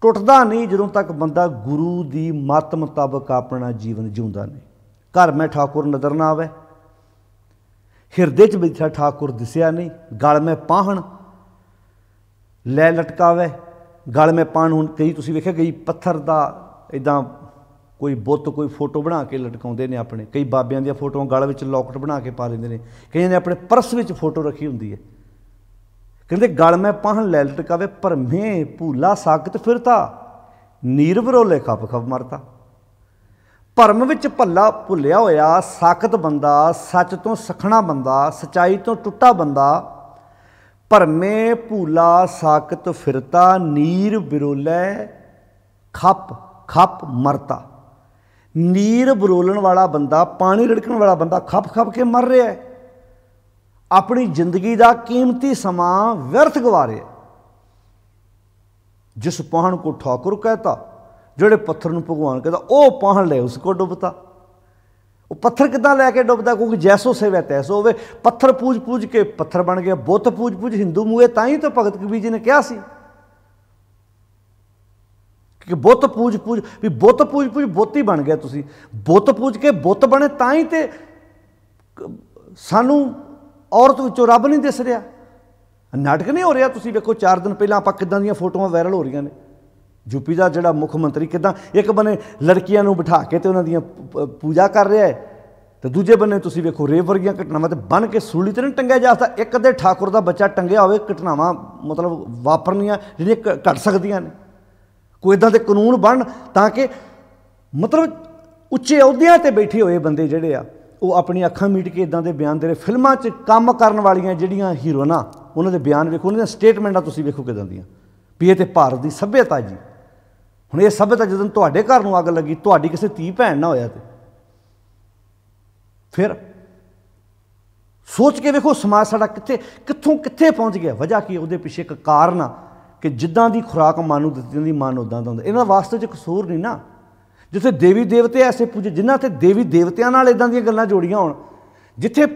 ਟੁੱਟਦਾ ਨਹੀਂ ਜਦੋਂ ਤੱਕ ਬੰਦਾ ਗੁਰੂ ਦੀ ਮਤ ਮੁਤਾਬਕ ਆਪਣਾ ਜੀਵਨ ਜਿਉਂਦਾ ਨਹੀਂ ਘਰ ਮੈਂ ਠਾਕੁਰ ਨਦਰ ਨਾ ਆਵੇ ਹਿਰਦੇ 'ਚ ਬਿਠਾ ਠਾਕੁਰ ਦਿਸਿਆ ਨਹੀਂ ਗਲ ਮੈਂ ਪਾਹਣ ਲੈ ਲਟਕਾਵੇ ਗਲ ਮੇ ਪਾਣ ਹੁਣ ਕਈ ਤੁਸੀਂ ਵੇਖਿਆ ਕਈ ਪੱਥਰ ਦਾ ਇਦਾਂ ਕੋਈ ਬੁੱਤ ਕੋਈ ਫੋਟੋ ਬਣਾ ਕੇ ਲਟਕਾਉਂਦੇ ਨੇ ਆਪਣੇ ਕਈ ਬਾਬਿਆਂ ਦੀਆਂ ਫੋਟੋਆਂ ਗਲ ਵਿੱਚ ਲੌਕਟ ਬਣਾ ਕੇ ਪਾ ਲੈਂਦੇ ਨੇ ਕਈਆਂ ਨੇ ਆਪਣੇ ਪਰਸ ਵਿੱਚ ਫੋਟੋ ਰੱਖੀ ਹੁੰਦੀ ਹੈ ਕਹਿੰਦੇ ਗਲ ਮੇ ਪਾਣ ਲੈ ਲਟਕਾਵੇ ਪਰਮੇ ਭੂਲਾ ਸਾਖਤ ਫਿਰਤਾ ਨੀਰਵਰੋ ਲੇਖਾ ਪਖਵ ਮਰਤਾ ਭਰਮ ਵਿੱਚ ਭੱਲਾ ਭੁੱਲਿਆ ਹੋਇਆ ਸਾਖਤ ਬੰਦਾ ਸੱਚ ਤੋਂ ਸਖਣਾ ਬੰਦਾ ਸਚਾਈ ਤੋਂ ਟੁੱਟਾ ਬੰਦਾ ਭਰਮੇ ਭੂਲਾ ਸਾਖਤ ਫਿਰਤਾ ਨੀਰ ਬਿਰੋਲੇ ਖੱਪ ਖੱਪ ਮਰਤਾ ਨੀਰ ਬਰੋਲਣ ਵਾਲਾ ਬੰਦਾ ਪਾਣੀ ਰੜਕਣ ਵਾਲਾ ਬੰਦਾ ਖੱਪ ਖੱਪ ਕੇ ਮਰ ਰਿਹਾ ਹੈ ਆਪਣੀ ਜ਼ਿੰਦਗੀ ਦਾ ਕੀਮਤੀ ਸਮਾਂ ਵਿਅਰਥ ਗਵਾ ਰਿਹਾ ਜਿਸ ਪਾਹਣ ਕੋ ਠਾਕੁਰ ਕਹਤਾ ਜਿਹੜੇ ਪੱਥਰ ਨੂੰ ਭਗਵਾਨ ਕਹਤਾ ਉਹ ਪਾਹਣ ਲੈ ਉਸ ਕੋ ਡੁੱਬਤਾ ਉਹ ਪੱਥਰ ਕਿਦਾਂ ਲੈ ਕੇ ਡੁੱਬਦਾ ਕਿਉਂਕਿ ਜੈਸੋ ਸੇਵੈ ਤੈਸੋ ਹੋਵੇ ਪੱਥਰ ਪੂਜ ਪੂਜ ਕੇ ਪੱਥਰ ਬਣ ਗਿਆ ਬੁੱਤ ਪੂਜ ਪੂਜ ਹਿੰਦੂ ਮੂਏ ਤਾਂ ਹੀ ਤਾਂ ਭਗਤ ਕਬੀਰ ਜੀ ਨੇ ਕਿਹਾ ਸੀ ਕਿ ਬੁੱਤ ਪੂਜ ਪੂਜ ਵੀ ਬੁੱਤ ਪੂਜ ਪੂਜ ਬੁੱਤ ਹੀ ਬਣ ਗਿਆ ਤੁਸੀਂ ਬੁੱਤ ਪੂਜ ਕੇ ਬੁੱਤ ਬਣੇ ਤਾਂ ਹੀ ਤੇ ਸਾਨੂੰ ਔਰਤ ਵਿੱਚੋਂ ਰੱਬ ਨਹੀਂ ਦਿਸ ਰਿਹਾ ਨਾਟਕ ਨਹੀਂ ਹੋ ਰਿਹਾ ਤੁਸੀਂ ਵੇਖੋ 4 ਦਿਨ ਪਹਿਲਾਂ ਆਪਾਂ ਕਿਦਾਂ ਦੀਆਂ ਫੋਟੋਆਂ ਵਾਇਰਲ ਹੋ ਰਹੀਆਂ ਨੇ ਯੂਪੀ ਦਾ ਜਿਹੜਾ ਮੁੱਖ ਮੰਤਰੀ ਕਿਦਾਂ ਇੱਕ ਬਨੇ ਲੜਕੀਆਂ ਨੂੰ ਬਿਠਾ ਕੇ ਤੇ ਉਹਨਾਂ ਦੀਆਂ ਪੂਜਾ ਕਰ ਰਿਹਾ ਹੈ ਤੇ ਦੂਜੇ ਬੰਨੇ ਤੁਸੀਂ ਵੇਖੋ ਰੇਵ ਵਰਗੀਆਂ ਘਟਨਾਵਾਂ ਤੇ ਬਨ ਕੇ ਸੂਲੀ ਤੇ ਨਹੀਂ ਟੰਗਿਆ ਜਾ ਸਕਦਾ ਇੱਕ ਅਦੇ ਠਾਕੁਰ ਦਾ ਬੱਚਾ ਟੰਗਿਆ ਹੋਵੇ ਘਟਨਾਵਾਂ ਮਤਲਬ ਵਾਪਰਨੀਆਂ ਜਿਹੜੀਆਂ ਘਟ ਸਕਦੀਆਂ ਨੇ ਕੋਈ ਇਦਾਂ ਦੇ ਕਾਨੂੰਨ ਬਣ ਤਾਂ ਕਿ ਮਤਲਬ ਉੱਚੇ ਅਹੁਦਿਆਂ ਤੇ ਬੈਠੇ ਹੋਏ ਬੰਦੇ ਜਿਹੜੇ ਆ ਉਹ ਆਪਣੀ ਅੱਖਾਂ ਮੀਟ ਕੇ ਇਦਾਂ ਦੇ ਬਿਆਨ ਦੇ ਰਹੇ ਫਿਲਮਾਂ 'ਚ ਕੰਮ ਕਰਨ ਵਾਲੀਆਂ ਜਿਹੜੀਆਂ ਹੀਰੋਇਨਾਂ ਉਹਨਾਂ ਦੇ ਬਿਆਨ ਵੇਖੋ ਉਹਨਾਂ ਦੀਆਂ ਸਟੇਟਮੈਂਟਾਂ ਤੁਸੀਂ ਵੇਖੋ ਕਿਦਾਂ ਦੀਆਂ ਪੀਏ ਇਹ ਤੇ ਭਾਰਤ ਦੀ ਸਭਿਅਤਾ ਜੀ ਹੁਣ ਇਹ ਸਭ ਤਾਂ ਜਦੋਂ ਤੁਹਾਡੇ ਘਰ ਨੂੰ ਅੱਗ ਲੱਗੀ ਤੁਹਾਡੀ ਕਿਸੇ ਧੀ ਭੈਣ ਨਾ ਹੋਇਆ ਤੇ ਫਿਰ ਸੋਚ ਕੇ ਵੇਖੋ ਸਮਾਜ ਸਾਡਾ ਕਿੱਥੇ ਕਿੱਥੋਂ ਕਿੱਥੇ ਪਹੁੰਚ ਗਿਆ ਵਜ੍ਹਾ ਕੀ ਉਹਦੇ ਪਿੱਛੇ ਇੱਕ ਕਾਰਨ ਆ ਕਿ ਜਿੱਦਾਂ ਦੀ ਖੁਰਾਕ ਮਾਂ ਨੂੰ ਦਿੱਤੀ ਜਾਂਦੀ ਮਾਂ ਉਦਾਂ ਦਾ ਹੁੰਦਾ ਇਹਨਾਂ ਵਾਸਤੇ ਚ ਕਸੂਰ ਨਹੀਂ ਨਾ ਜਿੱਥੇ ਦੇਵੀ ਦੇਵਤੇ ਐਸੇ ਪੂਜੇ ਜਿਨ੍ਹਾਂ ਤੇ ਦੇਵੀ ਦੇਵਤਿਆਂ ਨਾਲ ਇਦਾਂ ਦੀਆਂ ਗੱਲਾਂ ਜੋੜੀਆਂ ਹੋਣ ਜਿੱਥੇ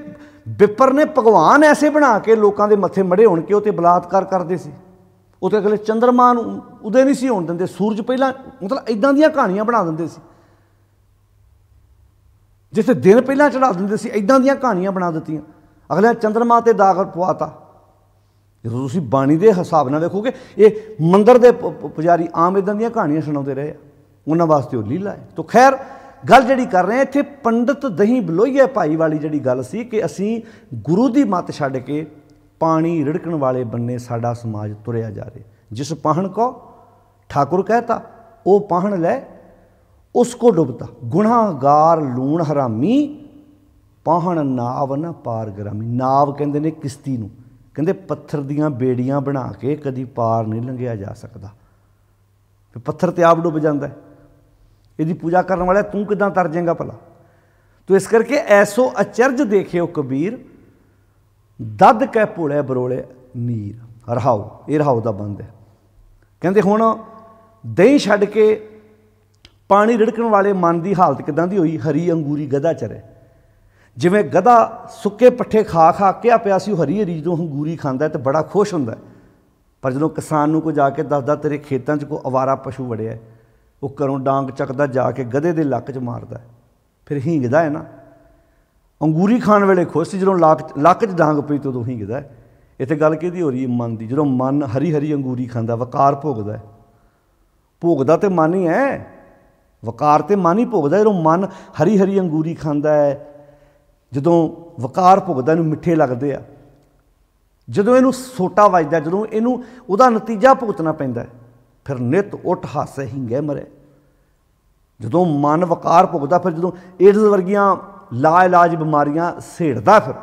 ਵਿਪਰ ਨੇ ਭਗਵਾਨ ਐਸੇ ਬਣਾ ਕੇ ਲੋਕਾਂ ਦੇ ਮੱਥੇ ਮੜੇ ਹੋਣ ਕਿ ਉਹ ਤੇ ਬਲਾਤਕਾਰ ਕਰਦੇ ਸੀ ਉੱਥੇ ਅਗਲੇ ਚੰਦਰਮਾ ਨੂੰ ਉਦੇ ਨਹੀਂ ਸੀ ਹੋਣ ਦਿੰਦੇ ਸੂਰਜ ਪਹਿਲਾਂ ਮਤਲਬ ਇਦਾਂ ਦੀਆਂ ਕਹਾਣੀਆਂ ਬਣਾ ਦਿੰਦੇ ਸੀ ਜਿੱਥੇ ਦਿਨ ਪਹਿਲਾਂ ਚੜਾ ਦਿੰਦੇ ਸੀ ਇਦਾਂ ਦੀਆਂ ਕਹਾਣੀਆਂ ਬਣਾ ਦਿੱਤੀਆਂ ਅਗਲੇ ਚੰਦਰਮਾ ਤੇ ਦਾਗ ਪਵਾਤਾ ਜੇ ਤੁਸੀਂ ਬਾਣੀ ਦੇ ਹਿਸਾਬ ਨਾਲ ਦੇਖੋਗੇ ਇਹ ਮੰਦਰ ਦੇ ਪੁਜਾਰੀ ਆਮ ਇਦਾਂ ਦੀਆਂ ਕਹਾਣੀਆਂ ਸੁਣਾਉਂਦੇ ਰਹੇ ਆ ਉਹਨਾਂ ਵਾਸਤੇ ਉਹ ਲੀਲਾ ਹੈ ਤੋਂ ਖੈਰ ਗੱਲ ਜਿਹੜੀ ਕਰ ਰਹੇ ਆ ਇੱਥੇ ਪੰਡਤ ਦਹੀਂ ਬਲੋਈਏ ਭਾਈ ਵਾਲੀ ਜਿਹੜੀ ਗੱਲ ਸੀ ਕਿ ਅਸੀਂ ਗੁਰੂ ਦੀ ਮੱਤ ਛੱਡ ਕੇ ਪਾਣੀ ਰੜਕਣ ਵਾਲੇ ਬੰਨੇ ਸਾਡਾ ਸਮਾਜ ਤੁਰਿਆ ਜਾ ਰਿਹਾ ਜਿਸ ਪਾਹਣ ਕੋ ਠਾਕੁਰ ਕਹਤਾ ਉਹ ਪਾਹਣ ਲੈ ਉਸ ਕੋ ਡੁੱਬਤਾ ਗੁਨਾਹਗਾਰ ਲੂਣ ਹਰਾਮੀ ਪਾਹਣ ਨਾਵ ਨ ਪਾਰ ਗਰਾਮੀ ਨਾਵ ਕਹਿੰਦੇ ਨੇ ਕਿਸ਼ਤੀ ਨੂੰ ਕਹਿੰਦੇ ਪੱਥਰ ਦੀਆਂ ਬੇੜੀਆਂ ਬਣਾ ਕੇ ਕਦੀ ਪਾਰ ਨਹੀਂ ਲੰਘਿਆ ਜਾ ਸਕਦਾ ਪੱਥਰ ਤੇ ਆਪ ਡੁੱਬ ਜਾਂਦਾ ਇਹਦੀ ਪੂਜਾ ਕਰਨ ਵਾਲਾ ਤੂੰ ਕਿਦਾਂ ਤਰ ਜਾਏਗਾ ਭਲਾ ਤੋ ਇਸ ਕਰਕੇ ਐਸੋ ਅਚਰਜ ਦੇਖਿਓ ਕਬੀਰ ਦੱਦ ਕਹਿ ਭੋਲੇ ਬਰੋਲੇ ਨੀਰ ਰਹਾਉ ਇਹ ਰਹਾਉ ਦਾ ਬੰਦ ਹੈ ਕਹਿੰਦੇ ਹੁਣ ਦਹੀਂ ਛੱਡ ਕੇ ਪਾਣੀ ਰੜਕਣ ਵਾਲੇ ਮਨ ਦੀ ਹਾਲਤ ਕਿਦਾਂ ਦੀ ਹੋਈ ਹਰੀ ਅੰਗੂਰੀ ਗਧਾ ਚਰੇ ਜਿਵੇਂ ਗਧਾ ਸੁੱਕੇ ਪੱਠੇ ਖਾ ਖਾ ਕੇ ਪਿਆ ਸੀ ਹਰੀ ਹਰੀ ਜਦੋਂ ਅੰਗੂਰੀ ਖਾਂਦਾ ਤੇ ਬੜਾ ਖੁਸ਼ ਹੁੰਦਾ ਪਰ ਜਦੋਂ ਕਿਸਾਨ ਨੂੰ ਕੋ ਜਾ ਕੇ ਦੱਸਦਾ ਤੇਰੇ ਖੇਤਾਂ 'ਚ ਕੋ ਅਵਾਰਾ ਪਸ਼ੂ ਵੜਿਆ ਉਹ ਕਰੋਂ ਡਾਂਗ ਚੱਕਦਾ ਜਾ ਕੇ ਗਧੇ ਦੇ ਲੱਕ 'ਚ ਮਾਰਦਾ ਫਿਰ ਹੀਂਗਦਾ ਹੈ ਨਾ ਅੰਗੂਰੀ ਖਾਣ ਵੇਲੇ ਖੁਸ਼ ਸੀ ਜਦੋਂ ਲੱਕ 'ਚ ਡਾਂਗ ਪਈ ਤਦੋਂ ਹੀ ਗਿਦਾ ਇੱਥੇ ਗੱਲ ਕਿਹਦੀ ਹੋ ਰਹੀ ਹੈ ਮਨ ਦੀ ਜਦੋਂ ਮਨ ਹਰੀ ਹਰੀ ਅੰਗੂਰੀ ਖਾਂਦਾ ਵਕਾਰ ਭੋਗਦਾ ਭੋਗਦਾ ਤੇ ਮਨ ਹੀ ਹੈ ਵਕਾਰ ਤੇ ਮਨ ਹੀ ਭੋਗਦਾ ਜਦੋਂ ਮਨ ਹਰੀ ਹਰੀ ਅੰਗੂਰੀ ਖਾਂਦਾ ਹੈ ਜਦੋਂ ਵਕਾਰ ਭੁਗਦਾ ਇਹਨੂੰ ਮਿੱਠੇ ਲੱਗਦੇ ਆ ਜਦੋਂ ਇਹਨੂੰ ਸੋਟਾ ਵੱਜਦਾ ਜਦੋਂ ਇਹਨੂੰ ਉਹਦਾ ਨਤੀਜਾ ਭੁਗਤਣਾ ਪੈਂਦਾ ਫਿਰ ਨਿਤ ਉਠ ਹਾਸੇ ਗਏ ਮਰੇ ਜਦੋਂ ਮਨ ਵਕਾਰ ਭੁਗਦਾ ਫਿਰ ਜਦੋਂ ਏਡਜ਼ ਵਰਗੀਆਂ ਲਾਇਲਾਜ ਬਿਮਾਰੀਆਂ ਸੇੜਦਾ ਫਿਰ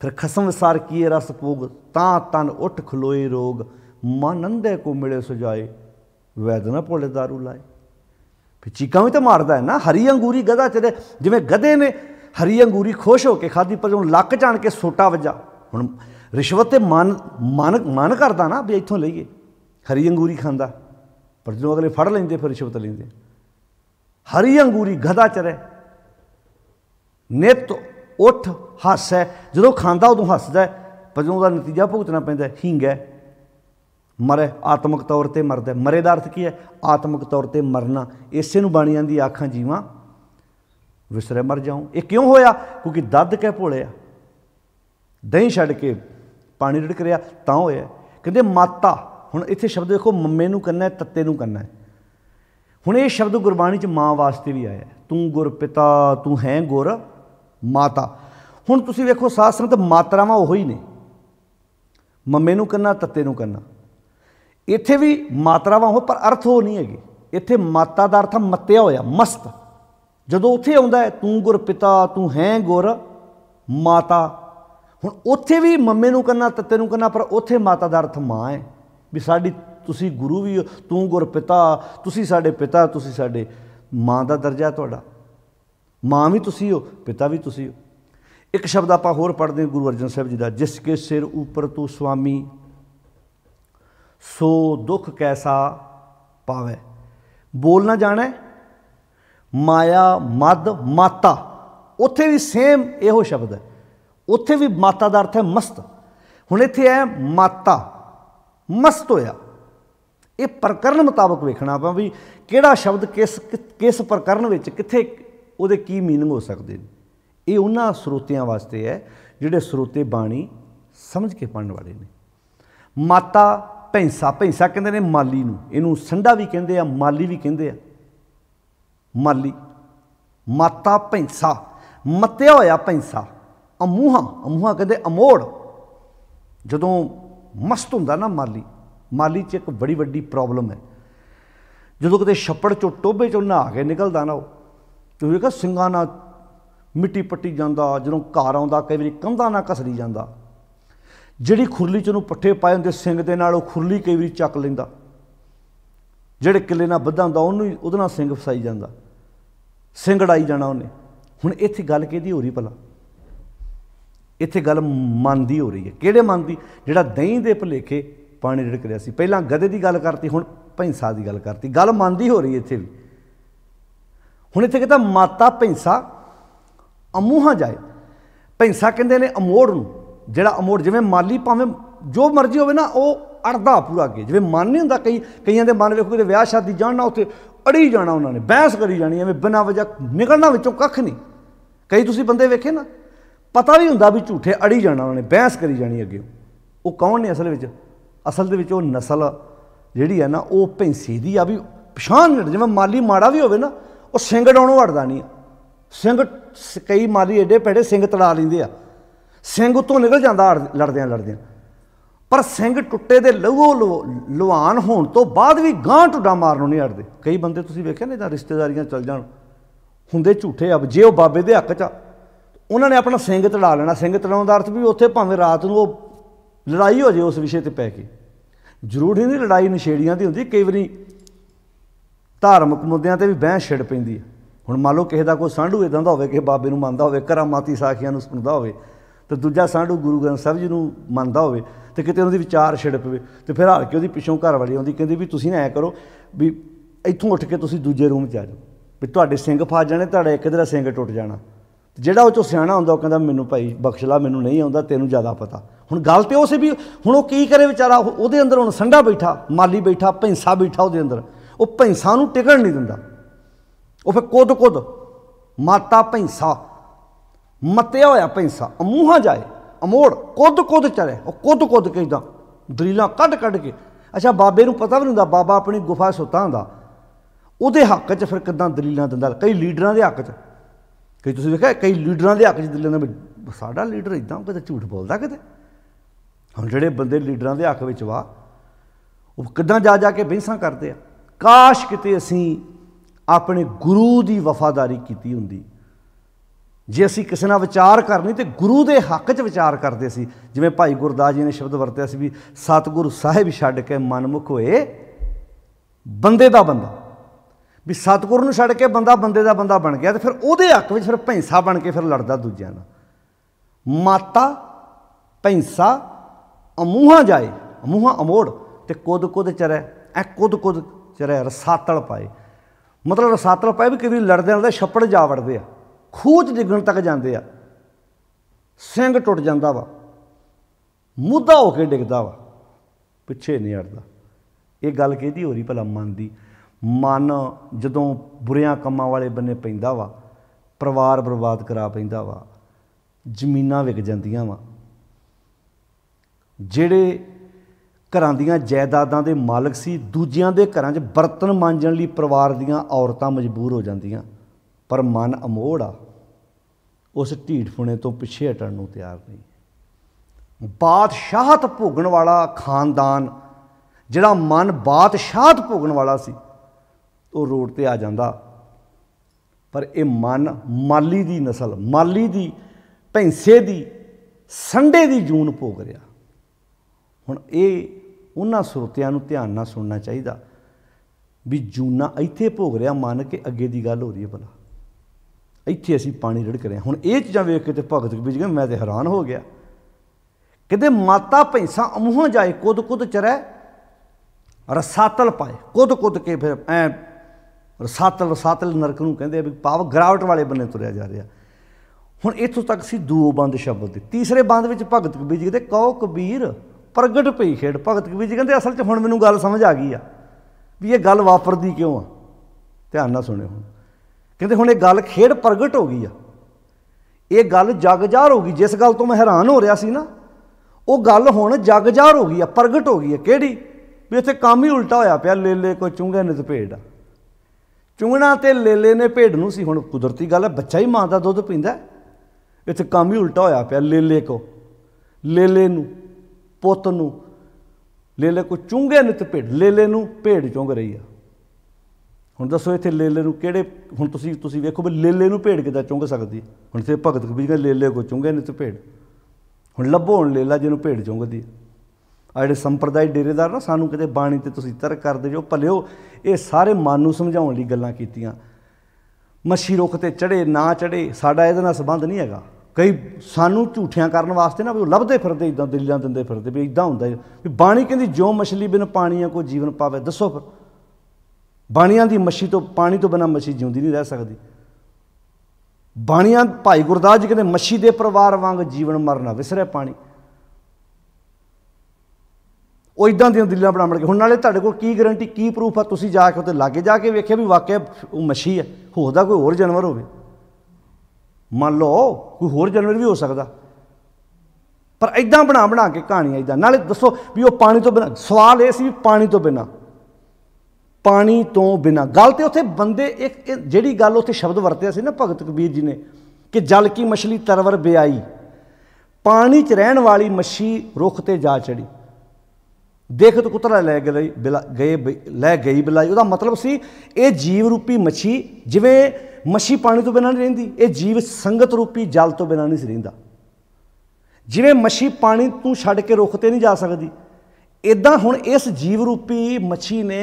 ਫਿਰ ਖਸਮ ਵਿਸਾਰ ਕੀਏ ਰਸ ਪੂਗ ਤਾਂ ਤਨ ਉੱਠ ਖਲੋਏ ਰੋਗ ਮਨੰਦੇ ਕੋ ਮਿਲੇ ਸੁਜਾਏ ਵੈਦ ਨਾ ਭੋਲੇ दारू ਲਾਏ ਫਿਰ ਚੀਕਾਂ ਵੀ ਤਾਂ ਮਾਰਦਾ ਹੈ ਨਾ ਹਰੀ ਅੰਗੂਰੀ ਗਧਾ ਚਲੇ ਜਿਵੇਂ ਗਧੇ ਨੇ ਹਰੀ ਅੰਗੂਰੀ ਖੁਸ਼ ਹੋ ਕੇ ਖਾਦੀ ਪਰ ਹੁਣ ਲੱਕ ਜਾਣ ਕੇ ਸੋਟਾ ਵਜਾ ਹੁਣ ਰਿਸ਼ਵਤ ਤੇ ਮਨ ਮਨ ਮਨ ਕਰਦਾ ਨਾ ਵੀ ਇੱਥੋਂ ਲਈਏ ਹਰੀ ਅੰਗੂਰੀ ਖਾਂਦਾ ਪਰ ਜਦੋਂ ਅਗਲੇ ਫੜ ਲੈਂਦੇ ਫਿਰ ਰਿਸ਼ਵਤ ਲੈਂਦੇ ਹਰੀ ਅੰਗੂਰੀ ਗਧਾ ਚਰੇ ਨਿਤ ਉਠ ਹੱਸੈ ਜਦੋਂ ਖਾਂਦਾ ਉਦੋਂ ਹੱਸਦਾ ਪਰ ਦਾ ਉਹਦਾ ਨਤੀਜਾ ਭੁਗਤਣਾ ਪੈਂਦਾ ਹਿੰਗੈ ਮਰੇ ਆਤਮਿਕ ਤੌਰ ਤੇ ਮਰਦਾ ਮਰੇ ਦਾ ਅਰਥ ਕੀ ਹੈ ਆਤਮਿਕ ਤੌਰ ਤੇ ਮਰਨਾ ਇਸੇ ਨੂੰ ਬਾਣੀਆਂ ਦੀ ਆਖਾਂ ਜੀਵਾਂ ਵਿਸਰੇ ਮਰ ਜਾਉ ਇਹ ਕਿਉਂ ਹੋਇਆ ਕਿਉਂਕਿ ਦੱਦ ਕੇ ਭੋਲਿਆ ਦਹੀਂ ਛੱਡ ਕੇ ਪਾਣੀ ਰੜਕ ਰਿਆ ਤਾਂ ਹੋਇਆ ਕਹਿੰਦੇ ਮਾਤਾ ਹੁਣ ਇੱਥੇ ਸ਼ਬਦ ਦੇਖੋ ਮੰਮੇ ਨੂੰ ਕੰਨਾ ਤੱਤੇ ਨੂੰ ਕੰਨਾ ਹੁਣ ਇਹ ਸ਼ਬਦ ਗੁਰਬਾਣੀ ਚ ਮਾਂ ਵਾਸਤੇ ਵੀ ਆਇਆ ਤੂੰ ਗੁਰ ਪਿਤਾ ਤੂੰ ਹੈ ਗੁਰ ਮਾਤਾ ਹੁਣ ਤੁਸੀਂ ਵੇਖੋ ਸਾਧ ਸੰਗਤ ਮਾਤਰਾਵਾਂ ਉਹੋ ਹੀ ਨੇ ਮੰਮੇ ਨੂੰ ਕੰਨਾ ਤੱਤੇ ਨੂੰ ਕੰਨਾ ਇੱਥੇ ਵੀ ਮਾਤਰਾਵਾਂ ਉਹ ਪਰ ਅਰਥ ਉਹ ਨਹੀਂ ਹੈਗੇ ਇੱਥੇ ਮਾਤਾ ਦਾ ਅਰਥ ਮੱਤਿਆ ਹੋਇਆ ਮਸਤ ਜਦੋਂ ਉੱਥੇ ਆਉਂਦਾ ਹੈ ਤੂੰ ਗੁਰ ਪਿਤਾ ਤੂੰ ਹੈ ਗੁਰ ਮਾਤਾ ਹੁਣ ਉੱਥੇ ਵੀ ਮੰਮੇ ਨੂੰ ਕੰਨਾ ਤੱਤੇ ਨੂੰ ਕੰਨਾ ਪਰ ਉੱਥੇ ਮਾਤਾ ਦਾ ਅਰਥ ਮਾਂ ਹੈ ਵੀ ਸਾਡੀ ਤੁਸੀਂ ਗੁਰੂ ਵੀ ਤੂੰ ਗੁਰ ਪਿਤਾ ਤੁਸੀਂ ਸਾਡੇ ਪਿਤਾ ਤੁਸੀਂ ਸਾਡੇ ਮਾਂ ਦਾ ਦਰਜਾ ਤੁਹਾਡਾ ਮਾਂ ਵੀ ਤੁਸੀਂ ਹੋ ਪਿਤਾ ਵੀ ਤੁਸੀਂ ਹੋ ਇੱਕ ਸ਼ਬਦ ਆਪਾਂ ਹੋਰ ਪੜ੍ਹਦੇ ਹਾਂ ਗੁਰੂ ਅਰਜਨ ਸਾਹਿਬ ਜੀ ਦਾ ਜਿਸ ਕੇ ਸਿਰ ਉਪਰ ਤੂੰ ਸੁਆਮੀ ਸੋ ਦੁੱਖ ਕੈਸਾ ਪਾਵੇ ਬੋਲ ਨਾ ਜਾਣਾ ਮਾਇਆ ਮਦ ਮਾਤਾ ਉੱਥੇ ਵੀ ਸੇਮ ਇਹੋ ਸ਼ਬਦ ਹੈ ਉੱਥੇ ਵੀ ਮਾਤਾ ਦਾ ਅਰਥ ਹੈ ਮਸਤ ਹੁਣ ਇੱਥੇ ਹੈ ਮਾਤਾ ਮਸਤ ਹੋਇਆ ਇਹ ਪ੍ਰਕਰਨ ਮੁਤਾਬਕ ਵੇਖਣਾ ਆਪਾਂ ਵੀ ਕਿਹੜਾ ਸ਼ਬਦ ਕਿਸ ਕਿਸ ਪ੍ਰਕਰਨ ਵਿੱਚ ਕਿੱਥੇ ਉਹਦੇ ਕੀ ਮੀਨਿੰਗ ਹੋ ਸਕਦੇ ਨੇ ਇਹ ਉਹਨਾਂ ਸਰੋਤਿਆਂ ਵਾਸਤੇ ਹੈ ਜਿਹੜੇ ਸਰੋਤੇ ਬਾਣੀ ਸਮਝ ਕੇ ਪੜਨ ਵਾਲੇ ਨੇ ਮਾਤਾ ਭੈਂਸਾ ਭੈਂਸਾ ਕਹਿੰਦੇ ਨੇ ਮਾਲੀ ਨੂੰ ਇਹਨੂੰ ਸੰਡਾ ਵੀ ਕਹਿੰਦੇ ਆ ਮਾਲੀ ਵੀ ਕਹਿੰਦੇ ਆ ਮਾਲੀ ਮਾਤਾ ਭੈਂਸਾ ਮਤਿਆ ਹੋਇਆ ਭੈਂਸਾ ਅਮੂਹਾ ਅਮੂਹਾ ਕਹਿੰਦੇ ਅਮੋੜ ਜਦੋਂ ਮਸਤ ਹੁੰਦਾ ਨਾ ਮਾਲੀ ਮਾਲੀ 'ਚ ਇੱਕ ਬੜੀ ਵੱਡੀ ਪ੍ਰੋਬਲਮ ਹੈ ਜਦੋਂ ਕਿਤੇ ਛੱਪੜ ਚੋਂ ਟੋਬੇ ਚੋਂ ਨਹਾ ਕੇ ਨਿਕਲਦਾ ਨਾ ਉਹ ਕਹਿੰਦਾ ਸਿੰਘਾਂ ਨਾਲ ਮਿੱਟੀ ਪੱਟੀ ਜਾਂਦਾ ਜਦੋਂ ਘਰ ਆਉਂਦਾ ਕਈ ਵਾਰੀ ਕੰਧਾਂ ਨਾਲ ਕਸਰੀ ਜਾਂਦਾ ਜਿਹੜੀ ਖੁਰਲੀ ਚ ਉਹਨੂੰ ਪੱਠੇ ਪਾਏ ਹੁੰਦੇ ਸਿੰਘ ਦੇ ਨਾਲ ਉਹ ਖੁਰਲੀ ਕਈ ਵਾਰੀ ਚੱਕ ਲੈਂਦਾ ਜਿਹੜੇ ਕਿੱਲੇ ਨਾਲ ਬੱਧਾ ਹੁੰਦਾ ਉਹਨੂੰ ਉਹਦੇ ਨਾਲ ਸਿੰਘ ਫਸਾਈ ਜਾਂਦਾ ਸਿੰਘ ਜਾਣਾ ਉਹਨੇ ਹੁਣ ਇੱਥੇ ਗੱਲ ਕਿਹਦੀ ਹੋ ਰਹੀ ਭਲਾ ਇੱਥੇ ਗੱਲ ਮਨ ਦੀ ਹੋ ਰਹੀ ਹੈ ਕਿਹੜੇ ਮਨ ਦੀ ਜਿਹੜਾ ਦਹੀਂ ਦੇ ਭਲੇਖੇ ਪਾਣੀ ਰਿੜਕ ਰਿਹਾ ਸੀ ਪਹਿਲਾਂ ਗਦੇ ਦੀ ਗੱਲ ਕਰਤੀ ਹੁਣ ਭੈਂਸਾ ਦੀ ਗੱਲ ਕਰਤੀ ਗੱਲ ਮਨ ਦੀ ਹੋ ਰਹੀ ਇੱਥੇ ਵੀ ਹੁਣ ਇੱਥੇ ਕਹਿੰਦਾ ਮਾਤਾ ਭੈਂਸਾ ਅਮੂਹਾ ਜਾਏ ਭੈਂਸਾ ਕਹਿੰਦੇ ਨੇ ਅਮੋੜ ਨੂੰ ਜਿਹੜਾ ਅਮੋੜ ਜਿਵੇਂ ਮਾਲੀ ਭਾਵੇਂ ਜੋ ਮਰਜ਼ੀ ਹੋਵੇ ਨਾ ਉਹ ਅੜਦਾ ਪੂਰਾ ਅੱਗੇ ਜਿਵੇਂ ਮਨ ਨਹੀਂ ਹੁੰਦਾ ਕਈ ਕਈਆਂ ਦੇ ਮਨ ਵੇਖੋ ਕਿਤੇ ਵਿਆਹ ਸ਼ਾਦੀ ਜਾਣ ਨਾ ਉੱਥੇ ਅੜੀ ਜਾਣਾ ਉਹਨਾਂ ਨੇ ਬਹਿਸ ਕਰੀ ਜਾਣੀ ਐਵੇਂ ਬਿਨਾਂ ਵਜ੍ਹਾ ਨਿਕਲਣਾ ਵਿੱਚੋਂ ਕੱਖ ਨਹੀਂ ਕਈ ਤੁਸੀਂ ਬੰਦੇ ਵੇਖੇ ਨਾ ਪਤਾ ਵੀ ਹੁੰਦਾ ਵੀ ਝੂਠੇ ਅੜੀ ਜਾਣਾ ਉਹਨਾਂ ਨੇ ਬਹਿਸ ਕਰੀ ਜਾਣੀ ਅੱਗੇ ਉਹ ਕੌਣ ਨੇ ਅਸਲ ਵਿੱਚ ਅਸਲ ਦੇ ਵਿੱਚ ਉਹ ਨਸਲ ਜਿਹੜੀ ਹੈ ਨਾ ਉਹ ਭੈਂਸੀ ਦੀ ਆ ਵੀ ਪਛਾਣ ਜਿਵੇਂ ਮਾਲੀ ਮਾੜਾ ਵੀ ਹੋਵੇ ਨਾ ਉਹ ਸਿੰਘ ਡਾਉਣੋਂ ਹਟਦਾ ਨਹੀਂ ਸਿੰਘ ਕਈ ਮਾਰੀ ਏਡੇ ਪੜੇ ਸਿੰਘ ਤੜਾ ਲੈਂਦੇ ਆ ਸਿੰਘ ਉਤੋਂ ਨਿਕਲ ਜਾਂਦਾ ਲੜਦਿਆਂ ਲੜਦਿਆਂ ਪਰ ਸਿੰਘ ਟੁੱਟੇ ਦੇ ਲਹੂ ਲੁਹਾਨ ਹੋਣ ਤੋਂ ਬਾਅਦ ਵੀ ਗਾਂ ਟੁੱਡਾ ਮਾਰਨੋਂ ਨਹੀਂ ਹਟਦੇ ਕਈ ਬੰਦੇ ਤੁਸੀਂ ਵੇਖਿਆ ਨੇ ਤਾਂ ਰਿਸ਼ਤੇਦਾਰੀਆਂ ਚੱਲ ਜਾਣ ਹੁੰਦੇ ਝੂਠੇ ਅਬ ਜੇ ਉਹ ਬਾਬੇ ਦੇ ਹੱਕ 'ਚ ਉਹਨਾਂ ਨੇ ਆਪਣਾ ਸਿੰਘ ਤੜਾ ਲੈਣਾ ਸਿੰਘ ਤੜਾਉਣ ਦਾ ਅਰਥ ਵੀ ਉੱਥੇ ਭਾਵੇਂ ਰਾਤ ਨੂੰ ਉਹ ਲੜਾਈ ਹੋ ਜੇ ਉਸ ਵਿਸ਼ੇ ਤੇ ਪੈ ਕੇ ਜ਼ਰੂਰੀ ਨਹੀਂ ਲੜਾਈ ਨਸ਼ੇੜੀਆਂ ਦੀ ਹੁੰਦੀ ਕਈ ਵਾਰੀ ਧਾਰਮਿਕ ਮੁੱਦਿਆਂ ਤੇ ਵੀ ਬਹਿ ਛਿੜ ਪੈਂਦੀ ਹੈ ਹੁਣ ਮੰਨ ਲਓ ਕਿਸੇ ਦਾ ਕੋਈ ਸਾਂਢੂ ਇਦਾਂ ਦਾ ਹੋਵੇ ਕਿ ਬਾਬੇ ਨੂੰ ਮੰਨਦਾ ਹੋਵੇ ਕਰਾਮਾਤੀ ਸਾਖੀਆਂ ਨੂੰ ਸੁਣਦਾ ਹੋਵੇ ਤੇ ਦੂਜਾ ਸਾਂਢੂ ਗੁਰੂ ਗ੍ਰੰਥ ਸਾਹਿਬ ਜੀ ਨੂੰ ਮੰਨਦਾ ਹੋਵੇ ਤੇ ਕਿਤੇ ਉਹਦੀ ਵਿਚਾਰ ਛਿੜ ਪਵੇ ਤੇ ਫਿਰ ਹਲਕੇ ਉਹਦੀ ਪਿੱਛੋਂ ਘਰ ਵਾਲੀ ਆਉਂਦੀ ਕਹਿੰਦੀ ਵੀ ਤੁਸੀਂ ਨਾ ਐ ਕਰੋ ਵੀ ਇੱਥੋਂ ਉੱਠ ਕੇ ਤੁਸੀਂ ਦੂਜੇ ਰੂਮ 'ਚ ਆ ਜਾਓ ਵੀ ਤੁਹਾਡੇ ਸਿੰਘ ਫਾਜ ਜਾਣੇ ਤੁਹਾਡਾ ਇੱਕ ਦਿਨਾ ਸਿੰਘ ਟੁੱਟ ਜਾਣਾ ਜਿਹੜਾ ਉਹ ਚੋਂ ਸਿਆਣਾ ਹੁੰਦਾ ਉਹ ਕਹਿੰਦਾ ਮੈਨੂੰ ਭਾਈ ਬਖਸ਼ਲਾ ਮੈਨੂੰ ਨਹੀਂ ਆਉਂਦਾ ਤੈਨੂੰ ਜ਼ਿਆਦਾ ਪਤਾ ਹੁਣ ਗੱਲ ਤੇ ਉਹ ਸੀ ਵੀ ਹੁਣ ਉਹ ਕੀ ਕਰੇ ਵਿਚਾਰਾ ਉਹਦੇ ਅੰਦਰ ਹੁਣ ਸੰਡਾ ਬੈਠਾ ਮਾਲੀ ਬੈਠਾ ਭੈਂਸਾ ਬੈਠਾ ਉਹਦੇ ਅੰਦਰ ਉਹ ਭੈਂਸਾਂ ਨੂੰ ਟਿਕਣ ਨਹੀਂ ਦਿੰਦਾ ਉਹ ਫਿਰ ਕੁੱਦ ਕੁੱਦ ਮਾਤਾ ਭੈਂਸਾ ਮਤਿਆ ਹੋਇਆ ਭੈਂਸਾ ਅਮੂਹਾ ਜਾਏ ਅਮੋੜ ਕੁੱਦ ਕੁੱਦ ਚਲੇ ਉਹ ਕੁੱਦ ਕੁੱਦ ਕਹਿੰਦਾ ਦਰੀਲਾ ਕੱਢ ਕੱਢ ਕੇ ਅੱਛਾ ਬਾਬੇ ਨੂੰ ਪਤਾ ਵੀ ਨਹੀਂ ਹੁੰਦਾ ਬਾਬਾ ਆਪਣੀ ਗੁਫਾ ਸੁੱਤਾ ਹੁੰਦਾ ਉਹਦੇ ਹੱਕ 'ਚ ਫਿਰ ਕਿਦਾਂ ਦਲੀਲਾਂ ਦਿੰਦਾ ਕਈ ਲੀਡਰਾਂ ਦੇ ਹੱਕ 'ਚ ਕਈ ਤੁਸੀਂ ਵੇਖਿਆ ਕਈ ਲੀਡਰਾਂ ਦੇ ਹੱਕ 'ਚ ਦਲੀਲਾਂ ਦਿੰਦਾ ਸਾਡਾ ਲੀਡਰ ਇਦਾਂ ਕਿਤੇ ਝੂਠ ਬੋਲਦਾ ਕਿਤੇ ਹੁਣ ਜਿਹੜੇ ਬੰਦੇ ਲੀਡਰਾਂ ਦੇ ਹੱਕ ਵਿੱਚ ਵਾ ਉਹ ਕਿਦਾਂ ਜਾ ਜਾ ਕੇ ਬਹਿਸਾਂ ਕਰਦੇ ਆ ਕਾਸ਼ ਕਿਤੇ ਅਸੀਂ ਆਪਣੇ ਗੁਰੂ ਦੀ ਵਫਾਦਾਰੀ ਕੀਤੀ ਹੁੰਦੀ ਜੇ ਅਸੀਂ ਕਿਸੇ ਨਾਲ ਵਿਚਾਰ ਕਰਨੀ ਤੇ ਗੁਰੂ ਦੇ ਹੱਕ 'ਚ ਵਿਚਾਰ ਕਰਦੇ ਸੀ ਜਿਵੇਂ ਭਾਈ ਗੁਰਦਾਸ ਜੀ ਨੇ ਸ਼ਬਦ ਵਰਤਿਆ ਸੀ ਵੀ ਸਤਿਗੁਰੂ ਸਾਹਿਬ ਛੱਡ ਕੇ ਮਨਮੁਖ ਹੋਏ ਬੰਦੇ ਦਾ ਬੰਦਾ ਵੀ ਸਤਿਗੁਰੂ ਨੂੰ ਛੱਡ ਕੇ ਬੰਦਾ ਬੰਦੇ ਦਾ ਬੰਦਾ ਬਣ ਗਿਆ ਤੇ ਫਿਰ ਉਹਦੇ ਹੱਕ ਵਿੱਚ ਫਿਰ ਭੈਂਸਾ ਬਣ ਕੇ ਫਿਰ ਲੜਦਾ ਦੂਜਿਆਂ ਨਾਲ ਮਾਤਾ ਭੈਂਸਾ ਅਮੂਹਾ ਜਾਏ ਅਮੂਹਾ ਅਮੋੜ ਤੇ ਕੁੱਦ ਕੁੱਦ ਚਰੈ ਐ ਕੁੱਦ ਕੁੱਦ ਚਰੇ ਰਸਾਤਲ ਪਾਏ ਮਤਲਬ ਰਸਾਤਲ ਪਾਏ ਵੀ ਕਿਵੇਂ ਲੜਦੇ ਨਾਲ ਛੱਪੜ ਜਾ ਵੜਦੇ ਆ ਖੂਚ ਡਿੱਗਣ ਤੱਕ ਜਾਂਦੇ ਆ ਸਿੰਘ ਟੁੱਟ ਜਾਂਦਾ ਵਾ ਮੁੱਦਾ ਹੋ ਕੇ ਡਿੱਗਦਾ ਵਾ ਪਿੱਛੇ ਨਹੀਂ ਅੜਦਾ ਇਹ ਗੱਲ ਕਿਹਦੀ ਹੋ ਰਹੀ ਭਲਾ ਮਨ ਦੀ ਮਨ ਜਦੋਂ ਬੁਰਿਆਂ ਕੰਮਾਂ ਵਾਲੇ ਬੰਨੇ ਪੈਂਦਾ ਵਾ ਪਰਿਵਾਰ ਬਰਬਾਦ ਕਰਾ ਪੈਂਦਾ ਵਾ ਜ਼ਮੀਨਾਂ ਵਿਕ ਜਾਂਦੀਆਂ ਵਾ ਜਿਹੜੇ ਘਰਾਂ ਦੀਆਂ ਜਾਇਦਾਦਾਂ ਦੇ ਮਾਲਕ ਸੀ ਦੂਜਿਆਂ ਦੇ ਘਰਾਂ 'ਚ ਬਰਤਨ ਮਾਂਜਣ ਲਈ ਪਰਿਵਾਰ ਦੀਆਂ ਔਰਤਾਂ ਮਜਬੂਰ ਹੋ ਜਾਂਦੀਆਂ ਪਰ ਮਨ ਅਮੋੜ ਆ ਉਸ ਢੀਠਫੁਣੇ ਤੋਂ ਪਿੱਛੇ ਹਟਣ ਨੂੰ ਤਿਆਰ ਨਹੀਂ ਬਾਦਸ਼ਾਹਤ ਭੋਗਣ ਵਾਲਾ ਖਾਨਦਾਨ ਜਿਹੜਾ ਮਨ ਬਾਦਸ਼ਾਹਤ ਭੋਗਣ ਵਾਲਾ ਸੀ ਉਹ ਰੋਡ ਤੇ ਆ ਜਾਂਦਾ ਪਰ ਇਹ ਮਨ ਮਾਲੀ ਦੀ ਨਸਲ ਮਾਲੀ ਦੀ ਭੈਂਸੇ ਦੀ ਸੰਡੇ ਦੀ ਜੂਨ ਭੋਗ ਰਿਹਾ ਹੁਣ ਇਹ ਉਹਨਾਂ ਸਰੋਤਿਆਂ ਨੂੰ ਧਿਆਨ ਨਾਲ ਸੁਣਨਾ ਚਾਹੀਦਾ ਵੀ ਜੂਨਾ ਇੱਥੇ ਭੋਗ ਰਿਹਾ ਮੰਨ ਕੇ ਅੱਗੇ ਦੀ ਗੱਲ ਹੋ ਰਹੀ ਹੈ ਭਲਾ ਇੱਥੇ ਅਸੀਂ ਪਾਣੀ ਰੜਕ ਰਹੇ ਹੁਣ ਇਹ ਚੀਜ਼ਾਂ ਵੇਖ ਕੇ ਤੇ ਭਗਤ ਕਬੀਰ ਜੀ ਮੈਂ ਤੇ ਹੈਰਾਨ ਹੋ ਗਿਆ ਕਿਤੇ ਮਾਤਾ ਭੈਂਸਾ ਅਮੂਹਾਂ ਜਾਏ ਕੁੱਦ ਕੁੱਦ ਚਰੈ ਰਸਾਤਲ ਪਾਏ ਕੁੱਦ ਕੁੱਦ ਕੇ ਫਿਰ ਐ ਰਸਾਤਲ ਰਸਾਤਲ ਨਰਕ ਨੂੰ ਕਹਿੰਦੇ ਆ ਵੀ ਪਾਵ ਗਰਾਵਟ ਵਾਲੇ ਬੰਨੇ ਤੁਰਿਆ ਜਾ ਰਿਹਾ ਹੁਣ ਇੱਥੋਂ ਤੱਕ ਸੀ ਦੋ ਬੰਦ ਸ਼ਬਦ ਦੇ ਤੀਸਰੇ ਬੰਦ ਵਿੱਚ ਭਗਤ ਕਬੀਰ ਜੀ ਕਹਿੰਦੇ ਕਹੋ ਕਬੀਰ ਪ੍ਰਗਟ ਪਈ ਖੇਡ ਭਗਤ ਕਬੀਰ ਜੀ ਕਹਿੰਦੇ ਅਸਲ 'ਚ ਹੁਣ ਮੈਨੂੰ ਗੱਲ ਸਮਝ ਆ ਗਈ ਆ ਵੀ ਇਹ ਗੱਲ ਵਾਪਰਦੀ ਕਿਉਂ ਆ ਧਿਆਨ ਨਾਲ ਸੁਣਿਓ ਹੁਣ ਕਹਿੰਦੇ ਹੁਣ ਇਹ ਗੱਲ ਖੇਡ ਪ੍ਰਗਟ ਹੋ ਗਈ ਆ ਇਹ ਗੱਲ ਜਗਜਾਰ ਹੋ ਗਈ ਜਿਸ ਗੱਲ ਤੋਂ ਮੈਂ ਹੈਰਾਨ ਹੋ ਰਿਹਾ ਸੀ ਨਾ ਉਹ ਗੱਲ ਹੁਣ ਜਗਜਾਰ ਹੋ ਗਈ ਆ ਪ੍ਰਗਟ ਹੋ ਗਈ ਆ ਕਿਹੜੀ ਵੀ ਇੱਥੇ ਕੰਮ ਹੀ ਉਲਟਾ ਹੋਇਆ ਪਿਆ ਲੇਲੇ ਕੋ ਚੁੰਗੇ ਨੇ ਭੇਡ ਆ ਚੁੰਗਣਾ ਤੇ ਲੇਲੇ ਨੇ ਭੇਡ ਨੂੰ ਸੀ ਹੁਣ ਕੁਦਰਤੀ ਗੱਲ ਹੈ ਬੱਚਾ ਹੀ ਮਾਂ ਦਾ ਦੁੱਧ ਪੀਂਦਾ ਇੱਥੇ ਕੰਮ ਹੀ ਉਲਟਾ ਹੋਇਆ ਪਿਆ ਲੇਲੇ ਕੋ ਲੇਲੇ ਨੂੰ ਪੁੱਤ ਨੂੰ ਲੇਲੇ ਕੋ ਚੁੰਗੇ ਨਿਤ ਭੇਡ ਲੇਲੇ ਨੂੰ ਭੇਡ ਚੁੰਗ ਰਹੀ ਆ ਹੁਣ ਦੱਸੋ ਇੱਥੇ ਲੇਲੇ ਨੂੰ ਕਿਹੜੇ ਹੁਣ ਤੁਸੀਂ ਤੁਸੀਂ ਵੇਖੋ ਵੀ ਲੇਲੇ ਨੂੰ ਭੇਡ ਕਿਦਾਂ ਚੁੰਗ ਸਕਦੀ ਹੁਣ ਤੇ ਭਗਤ ਕਬੀਰ ਕਹਿੰਦੇ ਲੇਲੇ ਕੋ ਚੁੰਗੇ ਨਿਤ ਭੇਡ ਹੁਣ ਲੱਭੋ ਹੁਣ ਲੇਲਾ ਜਿਹਨੂੰ ਭੇਡ ਚੁੰਗਦੀ ਆ ਜਿਹੜੇ ਸੰਪਰਦਾਇ ਡੇਰੇਦਾਰ ਨਾ ਸਾਨੂੰ ਕਿਤੇ ਬਾਣੀ ਤੇ ਤੁਸੀਂ ਤਰਕ ਕਰਦੇ ਜੋ ਭਲਿਓ ਇਹ ਸਾਰੇ ਮਨ ਨੂੰ ਸਮਝਾਉਣ ਲਈ ਗੱਲਾਂ ਕੀਤੀਆਂ ਮੱਛੀ ਰੁੱਖ ਤੇ ਚੜੇ ਨਾ ਚੜੇ ਸਾਡਾ ਇਹਦੇ ਨਾਲ ਸੰਬੰਧ ਨਹੀਂ ਹੈਗਾ ਕਈ ਸਾਨੂੰ ਝੂਠੀਆਂ ਕਰਨ ਵਾਸਤੇ ਨਾ ਉਹ ਲੱਭਦੇ ਫਿਰਦੇ ਇਦਾਂ ਦਲੀਲਾਂ ਦਿੰਦੇ ਫਿਰਦੇ ਵੀ ਇਦਾਂ ਹੁੰਦਾ ਵੀ ਬਾਣੀ ਕਹਿੰਦੀ ਜੋ ਮਛਲੀ ਬਿਨ ਪਾਣੀਆਂ ਕੋ ਜੀਵਨ ਪਾਵੇ ਦੱਸੋ ਫਿਰ ਬਾਣੀਆਂ ਦੀ ਮੱਛੀ ਤੋਂ ਪਾਣੀ ਤੋਂ ਬਿਨਾ ਮੱਛੀ ਜਿਉਂਦੀ ਨਹੀਂ ਰਹਿ ਸਕਦੀ ਬਾਣੀਆਂ ਭਾਈ ਗੁਰਦਾਸ ਜੀ ਕਹਿੰਦੇ ਮੱਛੀ ਦੇ ਪਰਿਵਾਰ ਵਾਂਗ ਜੀਵਨ ਮਰਨਾ ਵਿਸਰੇ ਪਾਣੀ ਉਹ ਇਦਾਂ ਦੀਆਂ ਦਿਲਾਂ ਬਣਾ ਬਣ ਕੇ ਹੁਣ ਨਾਲੇ ਤੁਹਾਡੇ ਕੋਲ ਕੀ ਗਾਰੰਟੀ ਕੀ ਪ੍ਰੂਫ ਆ ਤੁਸੀਂ ਜਾ ਕੇ ਉੱਤੇ ਲੱਗੇ ਜਾ ਕੇ ਵੇਖਿਆ ਵੀ ਵਾਕਿਆ ਉਹ ਮੱਛੀ ਹੈ ਹੋਦਾ ਕੋਈ ਹੋਰ ਜਾਨਵਰ ਹੋਵੇ ਮੰਨ ਲਓ ਕੋਈ ਹੋਰ ਜਾਨਵਰ ਵੀ ਹੋ ਸਕਦਾ ਪਰ ਐਦਾਂ ਬਣਾ ਬਣਾ ਕੇ ਕਹਾਣੀਆਂ ਐਦਾਂ ਨਾਲੇ ਦੱਸੋ ਵੀ ਉਹ ਪਾਣੀ ਤੋਂ ਬਿਨਾ ਸਵਾਲ ਇਹ ਸੀ ਵੀ ਪਾਣੀ ਤੋਂ ਬਿਨਾ ਪਾਣੀ ਤੋਂ ਬਿਨਾ ਗੱਲ ਤੇ ਉੱਥੇ ਬੰਦੇ ਇੱਕ ਜਿਹੜੀ ਗੱਲ ਉੱਥੇ ਸ਼ਬਦ ਵਰਤਿਆ ਸੀ ਨਾ ਭਗਤ ਕਬੀਰ ਜੀ ਨੇ ਕਿ ਜਲ ਕੀ ਮਛਲੀ ਤਰਵਰ ਬਿਆਈ ਪਾਣੀ 'ਚ ਰਹਿਣ ਵਾਲੀ ਮੱਛੀ ਰੁੱਖ ਤੇ ਜਾ ਚੜੀ ਦੇਖਤ ਕੁਤਰਾ ਲੈ ਗਈ ਗਏ ਲੈ ਗਈ ਬਲਾਈ ਉਹਦਾ ਮਤਲਬ ਸੀ ਇਹ ਜੀਵ ਰੂਪੀ ਮੱਛੀ ਜਿਵੇਂ ਮੱਛੀ ਪਾਣੀ ਤੋਂ ਬਿਨਾਂ ਨਹੀਂ ਰਹਿੰਦੀ ਇਹ ਜੀਵ ਸੰਗਤ ਰੂਪੀ ਜਲ ਤੋਂ ਬਿਨਾਂ ਨਹੀਂ ਰਹਿੰਦਾ ਜਿਵੇਂ ਮੱਛੀ ਪਾਣੀ ਤੂੰ ਛੱਡ ਕੇ ਰੁੱਖ ਤੇ ਨਹੀਂ ਜਾ ਸਕਦੀ ਇਦਾਂ ਹੁਣ ਇਸ ਜੀਵ ਰੂਪੀ ਮੱਛੀ ਨੇ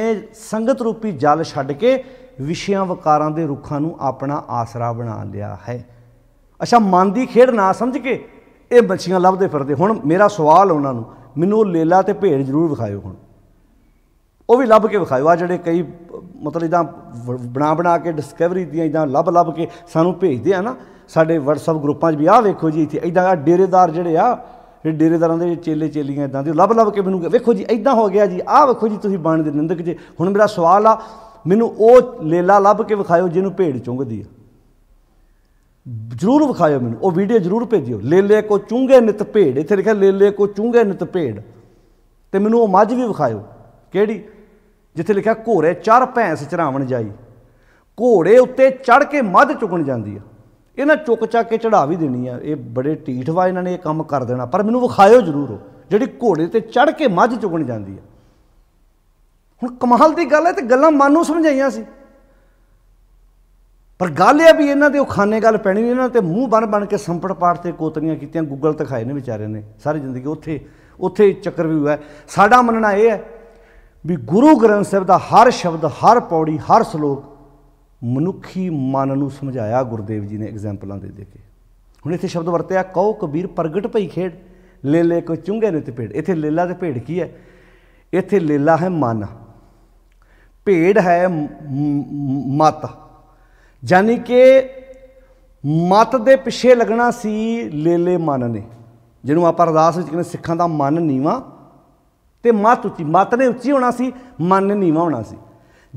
ਸੰਗਤ ਰੂਪੀ ਜਲ ਛੱਡ ਕੇ ਵਿਸ਼ਿਆਂ ਵਕਾਰਾਂ ਦੇ ਰੁੱਖਾਂ ਨੂੰ ਆਪਣਾ ਆਸਰਾ ਬਣਾ ਲਿਆ ਹੈ ਅੱਛਾ ਮਨ ਦੀ ਖੇਡ ਨਾ ਸਮਝ ਕੇ ਇਹ ਮੱਛੀਆਂ ਲੱਭਦੇ ਫਿਰਦੇ ਹੁਣ ਮੇਰਾ ਸਵਾਲ ਉਹਨਾਂ ਨੂੰ ਮੈਨੂੰ ਉਹ ਲੇਲਾ ਤੇ ਭੇਡ ਜ਼ਰੂਰ ਵਿਖਾਇਓ ਹੁਣ ਉਹ ਵੀ ਲੱਭ ਕੇ ਵਿਖਾਇਓ ਆ ਜਿਹੜੇ ਕਈ ਮਤਲਬ ਇਦਾਂ ਬਣਾ ਬਣਾ ਕੇ ਡਿਸਕਵਰੀ ਦੀਆਂ ਇਦਾਂ ਲੱਭ ਲੱਭ ਕੇ ਸਾਨੂੰ ਭੇਜਦੇ ਆ ਨਾ ਸਾਡੇ WhatsApp ਗਰੁੱਪਾਂ 'ਚ ਵੀ ਆ ਵੇਖੋ ਜੀ ਇੱਥੇ ਇਦਾਂ ਆ ਡੇਰੇਦਾਰ ਜਿਹੜੇ ਆ ਇਹ ਡੇਰੇਦਾਰਾਂ ਦੇ ਚੇਲੇ ਚੇਲੀਆਂ ਇਦਾਂ ਦੇ ਲੱਭ ਲੱਭ ਕੇ ਮੈਨੂੰ ਵੇਖੋ ਜੀ ਇਦਾਂ ਹੋ ਗਿਆ ਜੀ ਆਹ ਵੇਖੋ ਜੀ ਤੁਸੀਂ ਬਾਣ ਦੇ ਨਿੰਦਕ ਜੇ ਹੁਣ ਮੇਰਾ ਸਵਾਲ ਆ ਮੈਨੂੰ ਉਹ ਲੇਲਾ ਲੱਭ ਕੇ ਵਿਖਾਇਓ ਜਿਹਨੂੰ ਭੇਡ ਚੁੰਗਦੀ ਆ ਜਰੂਰ ਵਿਖਾਇਓ ਮੈਨੂੰ ਉਹ ਵੀਡੀਓ ਜਰੂਰ ਭੇਜਿਓ ਲੇਲੇ ਕੋ ਚੁੰਗੇ ਨਿਤ ਭੇੜ ਇੱਥੇ ਲਿਖਿਆ ਲੇਲੇ ਕੋ ਚੁੰਗੇ ਨਿਤ ਭੇੜ ਤੇ ਮੈਨੂੰ ਉਹ ਮੱਝ ਵੀ ਵਿਖਾਇਓ ਕਿਹੜੀ ਜਿੱਥੇ ਲਿਖਿਆ ਘੋੜੇ ਚਾਰ ਭੈਂਸ ਚਰਾਵਣ ਜਾਈ ਘੋੜੇ ਉੱਤੇ ਚੜ ਕੇ ਮੱਝ ਚੁਗਣ ਜਾਂਦੀ ਆ ਇਹਨਾਂ ਚੁੱਕ ਚੱਕ ਕੇ ਚੜਾ ਵੀ ਦੇਣੀ ਆ ਇਹ ਬੜੇ ਵਾ ਇਹਨਾਂ ਨੇ ਇਹ ਕੰਮ ਕਰ ਦੇਣਾ ਪਰ ਮੈਨੂੰ ਵਿਖਾਇਓ ਜਰੂਰ ਜਿਹੜੀ ਘੋੜੇ ਤੇ ਚੜ ਕੇ ਮੱਝ ਚੁਗਣ ਜਾਂਦੀ ਆ ਹੁਣ ਕਮਾਲ ਦੀ ਗੱਲ ਹੈ ਤੇ ਗੱਲਾਂ ਮਾਨੂੰ ਸਮਝਾਈਆਂ ਸੀ ਪਰ ਗੱਲ ਇਹ ਵੀ ਇਹਨਾਂ ਦੇ ਉਹ ਖਾਨੇ ਗੱਲ ਪੈਣੀ ਨਹੀਂ ਇਹਨਾਂ ਤੇ ਮੂੰਹ ਬਣ ਬਣ ਕੇ ਸੰਪੜ ਪਾੜ ਤੇ ਕੋਤਰੀਆਂ ਕੀਤੀਆਂ ਗੂਗਲ ਤੇ ਖਾਏ ਨੇ ਵਿਚਾਰੇ ਨੇ ਸਾਰੀ ਜ਼ਿੰਦਗੀ ਉੱਥੇ ਉੱਥੇ ਚੱਕਰ ਵੀ ਹੋਇਆ ਸਾਡਾ ਮੰਨਣਾ ਇਹ ਹੈ ਵੀ ਗੁਰੂ ਗ੍ਰੰਥ ਸਾਹਿਬ ਦਾ ਹਰ ਸ਼ਬਦ ਹਰ ਪੌੜੀ ਹਰ ਸ਼ਲੋਕ ਮਨੁੱਖੀ ਮਨ ਨੂੰ ਸਮਝਾਇਆ ਗੁਰਦੇਵ ਜੀ ਨੇ ਐਗਜ਼ਾਮਪਲਾਂ ਦੇ ਦੇ ਕੇ ਹੁਣ ਇੱਥੇ ਸ਼ਬਦ ਵਰਤਿਆ ਕਉ ਕਬੀਰ ਪ੍ਰਗਟ ਭਈ ਖੇਡ ਲੇਲੇ ਕੋ ਚੁੰਗੇ ਨੇ ਤੇ ਭੇਡ ਇੱਥੇ ਲੇਲਾ ਤੇ ਭੇਡ ਕੀ ਹੈ ਇੱਥੇ ਲੇਲਾ ਹੈ ਮਨ ਭੇਡ ਹੈ ਮਤ ਯਾਨੀ ਕਿ ਮਤ ਦੇ ਪਿੱਛੇ ਲੱਗਣਾ ਸੀ ਲੇਲੇ ਮਨ ਨੇ ਜਿਹਨੂੰ ਆਪਾਂ ਅਰਦਾਸ ਵਿੱਚ ਕਹਿੰਦੇ ਸਿੱਖਾਂ ਦਾ ਮਨ ਨੀਵਾ ਤੇ ਮਤ ਉੱਚੀ ਮਤ ਨੇ ਉੱਚੀ ਹੋਣਾ ਸੀ ਮਨ ਨੇ ਨੀਵਾ ਹੋਣਾ ਸੀ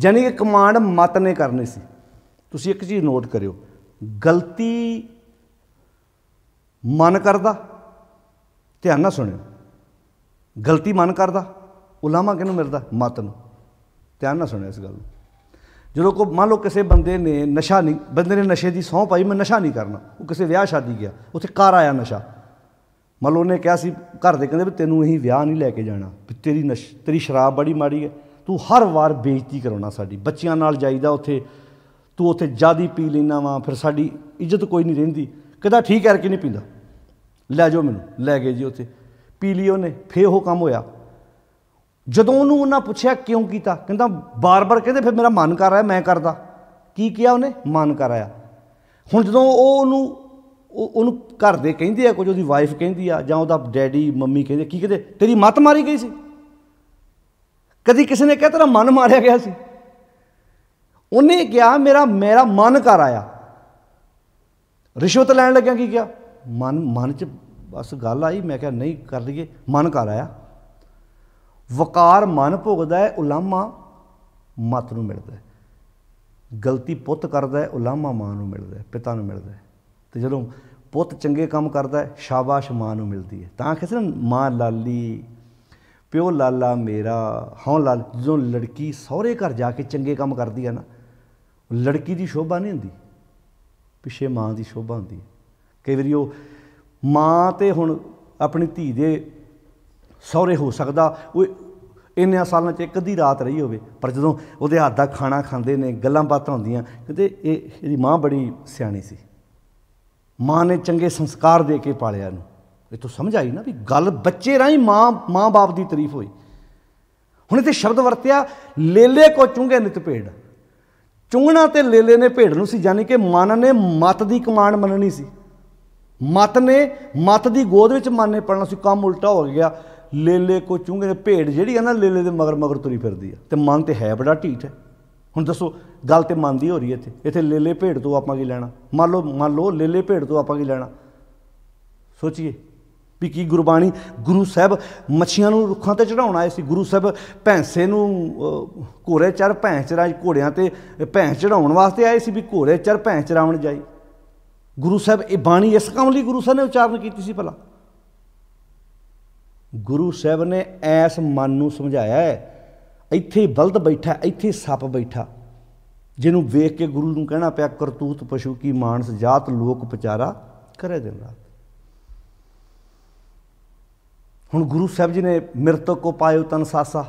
ਯਾਨੀ ਕਿ ਕਮਾਂਡ ਮਤ ਨੇ ਕਰਨੀ ਸੀ ਤੁਸੀਂ ਇੱਕ ਚੀਜ਼ ਨੋਟ ਕਰਿਓ ਗਲਤੀ ਮਨ ਕਰਦਾ ਧਿਆਨ ਨਾਲ ਸੁਣਿਓ ਗਲਤੀ ਮਨ ਕਰਦਾ ਉਲਾਮਾ ਕਿਹਨੂੰ ਮਿਲਦਾ ਮਤ ਨੂੰ ਧਿਆਨ ਨਾਲ ਸੁਣਿਓ ਇਸ ਗੱਲ ਨੂੰ ਜਦੋਂ ਕੋ ਮੰਨ ਲਓ ਕਿਸੇ ਬੰਦੇ ਨੇ ਨਸ਼ਾ ਨਹੀਂ ਬੰਦੇ ਨੇ ਨਸ਼ੇ ਦੀ ਸੌਂ ਪਾਈ ਮੈਂ ਨਸ਼ਾ ਨਹੀਂ ਕਰਨਾ ਉਹ ਕਿਸੇ ਵਿਆਹ ਸ਼ਾਦੀ ਗਿਆ ਉੱਥੇ ਕਾਰ ਆਇਆ ਨਸ਼ਾ ਮੰਨ ਲਓ ਉਹਨੇ ਕਿਹਾ ਸੀ ਘਰ ਦੇ ਕਹਿੰਦੇ ਵੀ ਤੈਨੂੰ ਅਸੀਂ ਵਿਆਹ ਨਹੀਂ ਲੈ ਕੇ ਜਾਣਾ ਵੀ ਤੇਰੀ ਨਸ਼ ਤੇਰੀ ਸ਼ਰਾਬ ਬੜੀ ਮਾੜੀ ਹੈ ਤੂੰ ਹਰ ਵਾਰ ਬੇਇੱਜ਼ਤੀ ਕਰਾਉਣਾ ਸਾਡੀ ਬੱਚਿਆਂ ਨਾਲ ਜਾਈਦਾ ਉੱਥੇ ਤੂੰ ਉੱਥੇ ਜਾਦੀ ਪੀ ਲੈਣਾ ਵਾ ਫਿਰ ਸਾਡੀ ਇੱਜ਼ਤ ਕੋਈ ਨਹੀਂ ਰਹਿੰਦੀ ਕਹਿੰਦਾ ਠੀਕ ਕਰਕੇ ਨਹੀਂ ਪੀਂਦਾ ਲੈ ਜਾਓ ਮੈਨੂੰ ਲੈ ਗਏ ਜੀ ਉੱਥੇ ਪੀ ਲਈ ਉਹਨੇ ਫੇ ਉਹ ਕੰਮ ਹੋਇਆ ਜਦੋਂ ਉਹਨੂੰ ਉਹਨਾਂ ਪੁੱਛਿਆ ਕਿਉਂ ਕੀਤਾ ਕਹਿੰਦਾ ਬਾਰ-ਬਾਰ ਕਹਿੰਦੇ ਫਿਰ ਮੇਰਾ ਮਨ ਕਰ ਰਿਹਾ ਮੈਂ ਕਰਦਾ ਕੀ ਕਿਹਾ ਉਹਨੇ ਮਨ ਕਰ ਆਇਆ ਹੁਣ ਜਦੋਂ ਉਹ ਉਹਨੂੰ ਉਹਨੂੰ ਘਰ ਦੇ ਕਹਿੰਦੇ ਆ ਕੁਝ ਉਹਦੀ ਵਾਈਫ ਕਹਿੰਦੀ ਆ ਜਾਂ ਉਹਦਾ ਡੈਡੀ ਮੰਮੀ ਕਹਿੰਦੇ ਕੀ ਕਹਿੰਦੇ ਤੇਰੀ ਮਤ ਮਾਰੀ ਗਈ ਸੀ ਕਦੀ ਕਿਸੇ ਨੇ ਕਿਹਾ ਤੇਰਾ ਮਨ ਮਾਰਿਆ ਗਿਆ ਸੀ ਉਹਨੇ ਕਿਹਾ ਮੇਰਾ ਮੇਰਾ ਮਨ ਕਰ ਆਇਆ ਰਿਸ਼ਵਤ ਲੈਣ ਲੱਗਿਆ ਕੀ ਕਿਹਾ ਮਨ ਮਨ ਚ ਬਸ ਗੱਲ ਆਈ ਮੈਂ ਕਿਹਾ ਨਹੀਂ ਕਰ ਲਈਏ ਮਨ ਕਰ ਆਇਆ ਵਕਾਰ ਮਨ ਭੁਗਦਾ ਹੈ ਉਲਾਮਾ ਮਤ ਨੂੰ ਮਿਲਦਾ ਹੈ ਗਲਤੀ ਪੁੱਤ ਕਰਦਾ ਹੈ ਉਲਾਮਾ ਮਾਂ ਨੂੰ ਮਿਲਦਾ ਹੈ ਪਿਤਾ ਨੂੰ ਮਿਲਦਾ ਹੈ ਤੇ ਜਦੋਂ ਪੁੱਤ ਚੰਗੇ ਕੰਮ ਕਰਦਾ ਹੈ ਸ਼ਾਬਾਸ਼ ਮਾਂ ਨੂੰ ਮਿਲਦੀ ਹੈ ਤਾਂ ਕਿਸੇ ਮਾਂ ਲਾਲੀ ਪਿਓ ਲਾਲਾ ਮੇਰਾ ਹਾਂ ਲਾਲ ਜਦੋਂ ਲੜਕੀ ਸਹੁਰੇ ਘਰ ਜਾ ਕੇ ਚੰਗੇ ਕੰਮ ਕਰਦੀ ਹੈ ਨਾ ਲੜਕੀ ਦੀ ਸ਼ੋਭਾ ਨਹੀਂ ਹੁੰਦੀ ਪਿੱਛੇ ਮਾਂ ਦੀ ਸ਼ੋਭਾ ਹੁੰਦੀ ਹੈ ਕਈ ਵਾਰੀ ਉਹ ਮਾਂ ਤੇ ਹੁਣ ਆਪਣੀ ਧੀ ਦੇ ਸੌਰੇ ਹੋ ਸਕਦਾ ਉਹ ਇੰਨਿਆਂ ਸਾਲਾਂ 'ਚ ਇੱਕ ਅੱਧੀ ਰਾਤ ਰਹੀ ਹੋਵੇ ਪਰ ਜਦੋਂ ਉਹਦੇ ਹੱਥ ਦਾ ਖਾਣਾ ਖਾਂਦੇ ਨੇ ਗੱਲਾਂ ਬਾਤਾਂ ਹੁੰਦੀਆਂ ਕਿਤੇ ਇਹ ਇਹਦੀ ਮਾਂ ਬੜੀ ਸਿਆਣੀ ਸੀ ਮਾਂ ਨੇ ਚੰਗੇ ਸੰਸਕਾਰ ਦੇ ਕੇ ਪਾਲਿਆ ਨੂੰ ਇਹ ਤੋਂ ਸਮਝ ਆਈ ਨਾ ਵੀ ਗੱਲ ਬੱਚੇ ਰਾਹੀਂ ਮਾਂ ਮਾਂ ਬਾਪ ਦੀ ਤਾਰੀਫ ਹੋਈ ਹੁਣ ਤੇ ਸ਼ਬਦ ਵਰਤਿਆ ਲੇਲੇ ਕੋ ਚੁੰਗੇ ਨਿਤ ਪੇੜ ਚੁੰਗਣਾ ਤੇ ਲੇਲੇ ਨੇ ਭੇੜ ਨੂੰ ਸੀ ਯਾਨੀ ਕਿ ਮਨ ਨੇ ਮਤ ਦੀ ਕਮਾਂਡ ਮੰਨਣੀ ਸੀ ਮਤ ਨੇ ਮਤ ਦੀ ਗੋਦ ਵਿੱਚ ਮਨ ਨੇ ਪੜਨਾ ਸੀ ਕੰਮ ਉਲਟਾ ਹੋ ਗਿਆ ਲੇਲੇ ਕੋ ਚੁੰਗੇ ਨੇ ਭੇਡ ਜਿਹੜੀ ਆ ਨਾ ਲੇਲੇ ਦੇ ਮਗਰ ਮਗਰ ਤੁਰੀ ਫਿਰਦੀ ਆ ਤੇ ਮਨ ਤੇ ਹੈ ਬੜਾ ਢੀਠ ਹੈ ਹੁਣ ਦੱਸੋ ਗੱਲ ਤੇ ਮਨ ਦੀ ਹੋ ਰਹੀ ਇੱਥੇ ਇੱਥੇ ਲੇਲੇ ਭੇਡ ਤੋਂ ਆਪਾਂ ਕੀ ਲੈਣਾ ਮੰਨ ਲਓ ਮੰਨ ਲਓ ਲੇਲੇ ਭੇਡ ਤੋਂ ਆਪਾਂ ਕੀ ਲੈਣਾ ਸੋਚੀਏ ਵੀ ਕੀ ਗੁਰਬਾਣੀ ਗੁਰੂ ਸਾਹਿਬ ਮੱਛੀਆਂ ਨੂੰ ਰੁੱਖਾਂ ਤੇ ਚੜਾਉਣ ਆਏ ਸੀ ਗੁਰੂ ਸਾਹਿਬ ਭੈਂਸੇ ਨੂੰ ਘੋੜੇ ਚਰ ਭੈਂਸ ਚਰਾਂ ਘੋੜਿਆਂ ਤੇ ਭੈਂਸ ਚੜਾਉਣ ਵਾਸਤੇ ਆਏ ਸੀ ਵੀ ਘੋੜੇ ਚਰ ਭੈਂਸ ਚਰਾਉਣ ਜਾਈ ਗੁਰੂ ਸਾਹਿਬ ਇਹ ਬਾਣੀ ਇਸ ਕੰਮ ਲਈ ਗੁਰੂ ਸਾਹਿਬ ਨੇ ਉਚਾਰਨ ਕੀਤੀ ਸੀ ਭਲਾ ਗੁਰੂ ਸਾਹਿਬ ਨੇ ਐਸ ਮਨ ਨੂੰ ਸਮਝਾਇਆ ਹੈ ਇੱਥੇ ਬਲਦ ਬੈਠਾ ਇੱਥੇ ਸੱਪ ਬੈਠਾ ਜਿਹਨੂੰ ਵੇਖ ਕੇ ਗੁਰੂ ਨੂੰ ਕਹਿਣਾ ਪਿਆ ਕਰਤੂਤ ਪਸ਼ੂ ਕੀ ਮਾਨਸ ਜਾਤ ਲੋਕ ਵਿਚਾਰਾ ਕਰੇ ਦਿਨ ਰਾਤ ਹੁਣ ਗੁਰੂ ਸਾਹਿਬ ਜੀ ਨੇ ਮਿਰਤਕ ਕੋ ਪਾਇਓ ਤਨ ਸਾਸਾ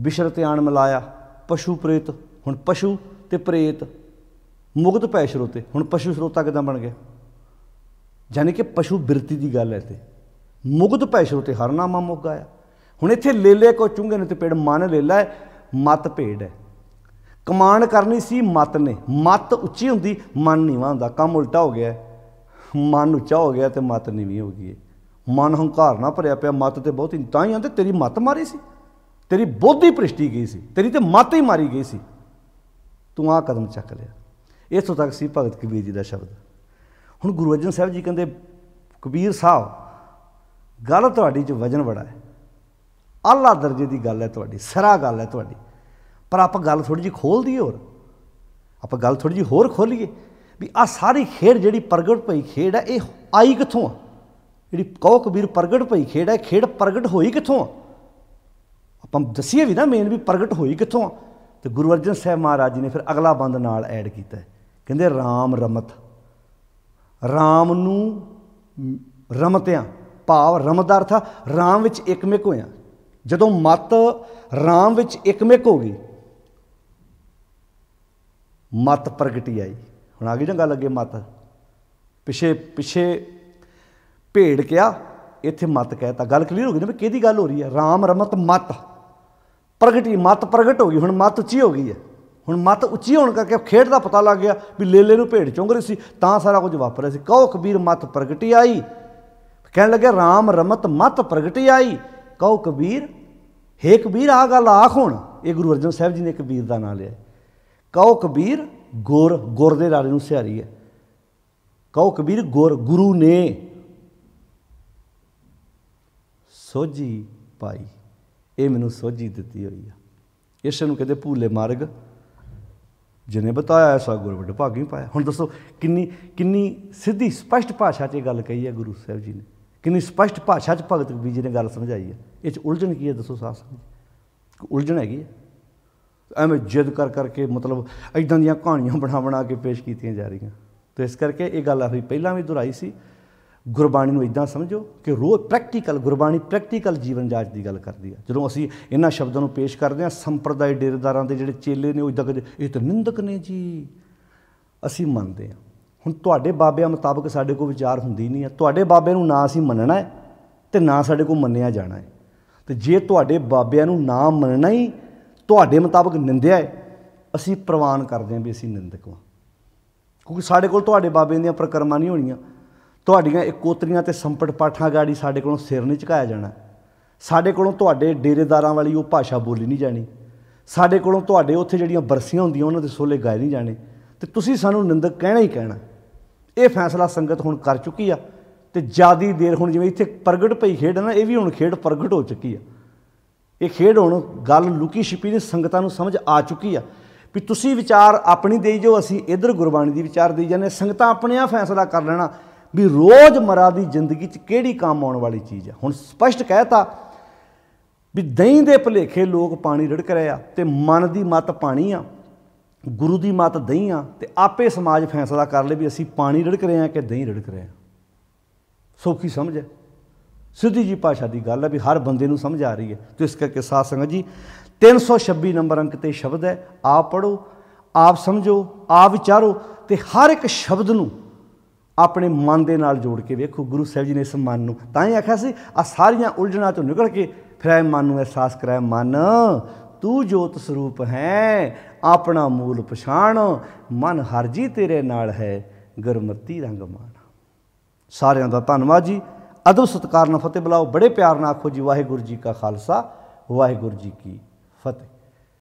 ਬਿਸ਼ਰ ਆਣ ਮਿਲਾਇਆ ਪਸ਼ੂ ਪ੍ਰੇਤ ਹੁਣ ਪਸ਼ੂ ਤੇ ਪ੍ਰੇਤ ਮੁਕਤ ਪੈ ਸ਼ਰੋਤੇ ਹੁਣ ਪਸ਼ੂ ਸ਼ਰੋਤਾ ਕਿਦਾਂ ਬਣ ਗਿਆ ਯਾਨੀ ਕਿ ਪਸ਼ੂ ਬਿਰਤੀ ਦੀ ਗੱਲ ਹੈ ਤੇ ਮੁਗਧ ਪੈਸ਼ੋ ਤੇ ਹਰਨਾਮਾ ਮੁੱਕ ਗਿਆ ਹੁਣ ਇੱਥੇ ਲੇਲੇ ਕੋ ਚੁੰਗੇ ਨੇ ਤੇ ਪੇੜ ਮਨ ਲੇਲਾ ਹੈ ਮਤ ਪੇੜ ਹੈ ਕਮਾਂਡ ਕਰਨੀ ਸੀ ਮਤ ਨੇ ਮਤ ਉੱਚੀ ਹੁੰਦੀ ਮਨ ਨੀਵਾ ਹੁੰਦਾ ਕੰਮ ਉਲਟਾ ਹੋ ਗਿਆ ਮਨ ਉੱਚਾ ਹੋ ਗਿਆ ਤੇ ਮਤ ਨੀਵੀਂ ਹੋ ਗਈ ਮਨ ਹੰਕਾਰ ਨਾ ਭਰਿਆ ਪਿਆ ਮਤ ਤੇ ਬਹੁਤ ਹੀ ਤਾਂ ਹੀ ਆਂਦੇ ਤੇਰੀ ਮਤ ਮਾਰੀ ਸੀ ਤੇਰੀ ਬੋਧੀ ਪ੍ਰਿਸ਼ਟੀ ਗਈ ਸੀ ਤੇਰੀ ਤੇ ਮਤ ਹੀ ਮਾਰੀ ਗਈ ਸੀ ਤੂੰ ਆ ਕਦਮ ਚੱਕ ਲਿਆ ਇਥੋਂ ਤੱਕ ਸੀ ਭਗਤ ਕਬੀਰ ਜੀ ਦਾ ਸ਼ਬਦ ਹੁਣ ਗੁਰੂ ਅਰਜਨ ਸਾਹਿਬ ਜੀ ਕਹਿੰਦੇ ਕਬੀਰ ਸਾਹਿਬ ਗੱਲ ਤੁਹਾਡੀ 'ਚ ਵਜਨ ਬੜਾ ਹੈ ਆਲਾ ਦਰਜੇ ਦੀ ਗੱਲ ਹੈ ਤੁਹਾਡੀ ਸਰਾ ਗੱਲ ਹੈ ਤੁਹਾਡੀ ਪਰ ਆਪਾਂ ਗੱਲ ਥੋੜੀ ਜਿਹੀ ਖੋਲ ਦਈਏ ਹੋਰ ਆਪਾਂ ਗੱਲ ਥੋੜੀ ਜਿਹੀ ਹੋਰ ਖੋਲੀਏ ਵੀ ਆ ਸਾਰੀ ਖੇਡ ਜਿਹੜੀ ਪ੍ਰਗਟ ਪਈ ਖੇਡ ਹੈ ਇਹ ਆਈ ਕਿੱਥੋਂ ਆ ਜਿਹੜੀ ਕੋ ਕਬੀਰ ਪ੍ਰਗਟ ਪਈ ਖੇਡ ਹੈ ਖੇਡ ਪ੍ਰਗਟ ਹੋਈ ਕਿੱਥੋਂ ਆ ਆਪਾਂ ਦੱਸੀਏ ਵੀ ਨਾ ਮੇਨ ਵੀ ਪ੍ਰਗਟ ਹੋਈ ਕਿੱਥੋਂ ਆ ਤੇ ਗੁਰੂ ਅਰਜਨ ਸਾਹਿਬ ਮਹਾਰਾਜ ਜੀ ਨੇ ਫਿਰ ਅਗਲਾ ਬੰਦ ਨਾਲ ਐਡ ਕੀਤਾ ਕਹਿੰਦੇ RAM ਰਮਤ RAM ਨੂੰ ਰਮਤਿਆਂ ਭਾਵ ਰਮਦਾਰਥ ਦਾ ਰਾਮ ਵਿੱਚ ਇਕਮਿਕ ਹੋਇਆ ਜਦੋਂ ਮਤ ਰਾਮ ਵਿੱਚ ਇਕਮਿਕ ਹੋ ਗਈ ਮਤ ਪ੍ਰਗਟੀ ਆਈ ਹੁਣ ਆ ਗਈ ਨਾ ਗੱਲ ਅੱਗੇ ਮਤ ਪਿਛੇ ਪਿਛੇ ਭੇੜ ਕਿਆ ਇੱਥੇ ਮਤ ਕਹਿਤਾ ਗੱਲ ਕਲੀਅਰ ਹੋ ਗਈ ਨਾ ਵੀ ਕਿਹਦੀ ਗੱਲ ਹੋ ਰਹੀ ਹੈ ਰਾਮ ਰਮਤ ਮਤ ਪ੍ਰਗਟੀ ਮਤ ਪ੍ਰਗਟ ਹੋ ਗਈ ਹੁਣ ਮਤ ਉੱਚੀ ਹੋ ਗਈ ਹੈ ਹੁਣ ਮਤ ਉੱਚੀ ਹੋਣ ਕਰਕੇ ਖੇਡ ਦਾ ਪਤਾ ਲੱਗ ਗਿਆ ਵੀ ਲੇਲੇ ਨੂੰ ਭੇੜ ਚੁੰਗ ਰਹੀ ਸੀ ਤਾਂ ਸਾਰਾ ਕੁਝ ਵਾਪਰਿਆ ਸੀ ਕਹੋ ਕਬੀਰ ਮਤ ਪ੍ਰਗਟੀ ਆਈ ਕਹਿਣ ਲੱਗੇ RAM ਰਮਤ ਮਤ ਪ੍ਰਗਟਿ ਆਈ ਕਉ ਕਬੀਰ ਹੇ ਕਬੀਰ ਆ ਗੱਲ ਲਾਖ ਹੁਣ ਇਹ ਗੁਰੂ ਅਰਜਨ ਸਾਹਿਬ ਜੀ ਨੇ ਕਬੀਰ ਦਾ ਨਾਮ ਲਿਆ ਕਉ ਕਬੀਰ ਗੁਰ ਗੁਰ ਦੇ ਰਾਰੇ ਨੂੰ ਸਿਹਾਰੀ ਹੈ ਕਉ ਕਬੀਰ ਗੁਰ ਗੁਰੂ ਨੇ ਸੋਜੀ ਪਾਈ ਇਹ ਮੈਨੂੰ ਸੋਝੀ ਦਿੱਤੀ ਹੋਈ ਆ ਇਸ ਨੂੰ ਕਹਿੰਦੇ ਭੂਲੇ ਮਾਰਗ ਜਿਨੇ ਬਤਾਇਆ ਐਸਾ ਗੁਰ ਵੱਡ ਭਾਗੀ ਪਾਇਆ ਹੁਣ ਦੱਸੋ ਕਿੰਨੀ ਕਿੰਨੀ ਸਿੱਧੀ ਸਪਸ਼ਟ ਭਾਸ਼ਾ 'ਚ ਇਹ ਗੱਲ ਕਹੀ ਹੈ ਗੁਰੂ ਸਾਹਿਬ ਜੀ ਨੇ ਕਿੰਨੀ ਸਪਸ਼ਟ ਭਾਸ਼ਾ 'ਚ ਭਗਤ ਕਬੀਰ ਜੀ ਨੇ ਗੱਲ ਸਮਝਾਈ ਹੈ ਇਹ 'ਚ ਉਲਝਣ ਕੀ ਹੈ ਦੱਸੋ ਸਾਹ ਸਾਹਿਬ ਉਲਝਣ ਹੈਗੀ ਹੈ ਐਵੇਂ ਜਿੱਦ ਕਰ ਕਰਕੇ ਮਤਲਬ ਐਦਾਂ ਦੀਆਂ ਕਹਾਣੀਆਂ ਬਣਾ ਬਣਾ ਕੇ ਪੇਸ਼ ਕੀਤੀਆਂ ਜਾ ਰਹੀਆਂ ਤੇ ਇਸ ਕਰਕੇ ਇਹ ਗੱਲ ਆਹੀ ਪਹਿਲਾਂ ਵੀ ਦੁਹਰਾਈ ਸੀ ਗੁਰਬਾਣੀ ਨੂੰ ਇਦਾਂ ਸਮਝੋ ਕਿ ਰੋਜ਼ ਪ੍ਰੈਕਟੀਕਲ ਗੁਰਬਾਣੀ ਪ੍ਰੈਕਟੀਕਲ ਜੀਵਨ ਜਾਂਚ ਦੀ ਗੱਲ ਕਰਦੀ ਹੈ ਜਦੋਂ ਅਸੀਂ ਇਹਨਾਂ ਸ਼ਬਦਾਂ ਨੂੰ ਪੇਸ਼ ਕਰਦੇ ਹਾਂ ਸੰਪਰਦਾਇ ਡੇਰੇਦਾਰਾਂ ਦੇ ਜਿਹੜੇ ਚੇਲੇ ਨੇ ਉਹ ਇਦਾਂ ਕਹਿੰਦੇ ਇਹ ਤਾਂ ਨਿੰਦਕ ਨੇ ਜੀ ਅਸੀਂ ਮੰਨਦੇ ਹਾਂ ਹੁਣ ਤੁਹਾਡੇ ਬਾਬਿਆਂ ਮੁਤਾਬਕ ਸਾਡੇ ਕੋਲ ਵਿਚਾਰ ਹੁੰਦੀ ਨਹੀਂ ਹੈ ਤੁਹਾਡੇ ਬਾਬੇ ਨੂੰ ਨਾ ਅਸੀਂ ਮੰਨਣਾ ਹੈ ਤੇ ਨਾ ਸਾਡੇ ਕੋਲ ਮੰਨਿਆ ਜਾਣਾ ਹੈ ਤੇ ਜੇ ਤੁਹਾਡੇ ਬਾਬਿਆਂ ਨੂੰ ਨਾ ਮੰਨਣਾ ਹੀ ਤੁਹਾਡੇ ਮੁਤਾਬਕ ਨਿੰਦਿਆ ਹੈ ਅਸੀਂ ਪ੍ਰਵਾਨ ਕਰਦੇ ਹਾਂ ਵੀ ਅਸੀਂ ਨਿੰਦਕ ਹਾਂ ਕਿਉਂਕਿ ਸਾਡੇ ਕੋਲ ਤੁਹਾਡੇ ਬਾਬੇ ਦੀਆਂ ਪ੍ਰਕਰਮਾਂ ਨਹੀਂ ਹੋਣੀਆਂ ਤੁਹਾਡੀਆਂ ਇਕੋਤਰੀਆਂ ਤੇ ਸੰਪਟ ਪਾਠਾਂ ਗਾੜੀ ਸਾਡੇ ਕੋਲੋਂ ਸਿਰ ਨਹੀਂ ਝੁਕਾਇਆ ਜਾਣਾ ਸਾਡੇ ਕੋਲੋਂ ਤੁਹਾਡੇ ਡੇਰੇਦਾਰਾਂ ਵਾਲੀ ਉਹ ਭਾਸ਼ਾ ਬੋਲੀ ਨਹੀਂ ਜਾਣੀ ਸਾਡੇ ਕੋਲੋਂ ਤੁਹਾਡੇ ਉੱਥੇ ਜਿਹੜੀਆਂ ਬਰਸੀਆਂ ਹੁੰਦੀਆਂ ਉਹਨਾਂ ਦੇ ਸੋਲੇ ਗਾਏ ਨਹੀਂ ਜਾਣੇ ਤੇ ਤੁਸੀਂ ਸਾਨੂੰ ਨਿੰਦਕ ਕਹਿਣਾ ਹੀ ਕਹਿਣਾ ਇਹ ਫੈਸਲਾ ਸੰਗਤ ਹੁਣ ਕਰ ਚੁੱਕੀ ਆ ਤੇ ਜਿਆਦੀ ਦੇਰ ਹੁਣ ਜਿਵੇਂ ਇੱਥੇ ਪ੍ਰਗਟ ਪਈ ਖੇਡ ਨਾ ਇਹ ਵੀ ਹੁਣ ਖੇਡ ਪ੍ਰਗਟ ਹੋ ਚੁੱਕੀ ਆ ਇਹ ਖੇਡ ਹੁਣ ਗੱਲ ਲੁਕੀ ਛਿਪੀ ਨੇ ਸੰਗਤਾਂ ਨੂੰ ਸਮਝ ਆ ਚੁੱਕੀ ਆ ਵੀ ਤੁਸੀਂ ਵਿਚਾਰ ਆਪਣੀ ਦੇਈ ਜੋ ਅਸੀਂ ਇਧਰ ਗੁਰਬਾਣੀ ਦੀ ਵਿਚਾਰ ਦੇਈ ਜਾਂਦੇ ਸੰਗਤਾਂ ਆਪਣੇ ਆ ਫੈਸਲਾ ਕਰ ਲੈਣਾ ਵੀ ਰੋਜ਼ ਮਰਾ ਦੀ ਜ਼ਿੰਦਗੀ 'ਚ ਕਿਹੜੀ ਕੰਮ ਆਉਣ ਵਾਲੀ ਚੀਜ਼ ਆ ਹੁਣ ਸਪਸ਼ਟ ਕਹਿਤਾ ਵੀ ਦਹੀਂ ਦੇ ਭਲੇਖੇ ਲੋਕ ਪਾਣੀ ਰੜਕ ਰਹੇ ਆ ਤੇ ਮਨ ਦੀ ਮਤ ਪਾਣੀ ਆ ਗੁਰੂ ਦੀ ਮਤ ਦਹੀਂ ਆ ਤੇ ਆਪੇ ਸਮਾਜ ਫੈਸਲਾ ਕਰ ਲੇ ਵੀ ਅਸੀਂ ਪਾਣੀ ਰੜਕ ਰਹੇ ਆ ਕਿ ਦਹੀਂ ਰੜਕ ਰਹੇ ਆ ਸੌਖੀ ਸਮਝ ਹੈ ਸਿੱਧੀ ਜੀ ਭਾਸ਼ਾ ਦੀ ਗੱਲ ਹੈ ਵੀ ਹਰ ਬੰਦੇ ਨੂੰ ਸਮਝ ਆ ਰਹੀ ਹੈ ਤੇ ਇਸ ਕਰਕੇ ਸਾਧ ਸੰਗਤ ਜੀ 326 ਨੰਬਰ ਅੰਕ ਤੇ ਸ਼ਬਦ ਹੈ ਆਪ ਪੜੋ ਆਪ ਸਮਝੋ ਆਪ ਵਿਚਾਰੋ ਤੇ ਹਰ ਇੱਕ ਸ਼ਬਦ ਨੂੰ ਆਪਣੇ ਮਨ ਦੇ ਨਾਲ ਜੋੜ ਕੇ ਵੇਖੋ ਗੁਰੂ ਸਾਹਿਬ ਜੀ ਨੇ ਇਸ ਮਨ ਨੂੰ ਤਾਂ ਹੀ ਆਖਿਆ ਸੀ ਆ ਸਾਰੀਆਂ ਉਲਝਣਾਂ ਤੋਂ ਨਿਕਲ ਕੇ ਫਿਰ ਐ ਮਨ ਨੂੰ ਅਹਿਸਾਸ ਕਰਾਇਆ ਮਨ ਤੂੰ ਜੋਤ ਸਰੂਪ ਹੈ ਆਪਣਾ ਮੂਲ ਪਛਾਣ ਮਨ ਹਰਜੀ ਤੇਰੇ ਨਾਲ ਹੈ ਗੁਰਮਤੀ ਰੰਗ ਮਾਨ ਸਾਰਿਆਂ ਦਾ ਧੰਨਵਾਦ ਜੀ ਅਦਬ ਸਤਕਾਰ ਨਾਲ ਫਤਿਹ ਬੁਲਾਓ ਬੜੇ ਪਿਆਰ ਨਾਲ ਆਖੋ ਜੀ ਵਾਹਿਗੁਰੂ ਜੀ ਕਾ ਖਾਲਸਾ ਵਾਹਿਗੁਰੂ ਜੀ ਕੀ ਫਤਿਹ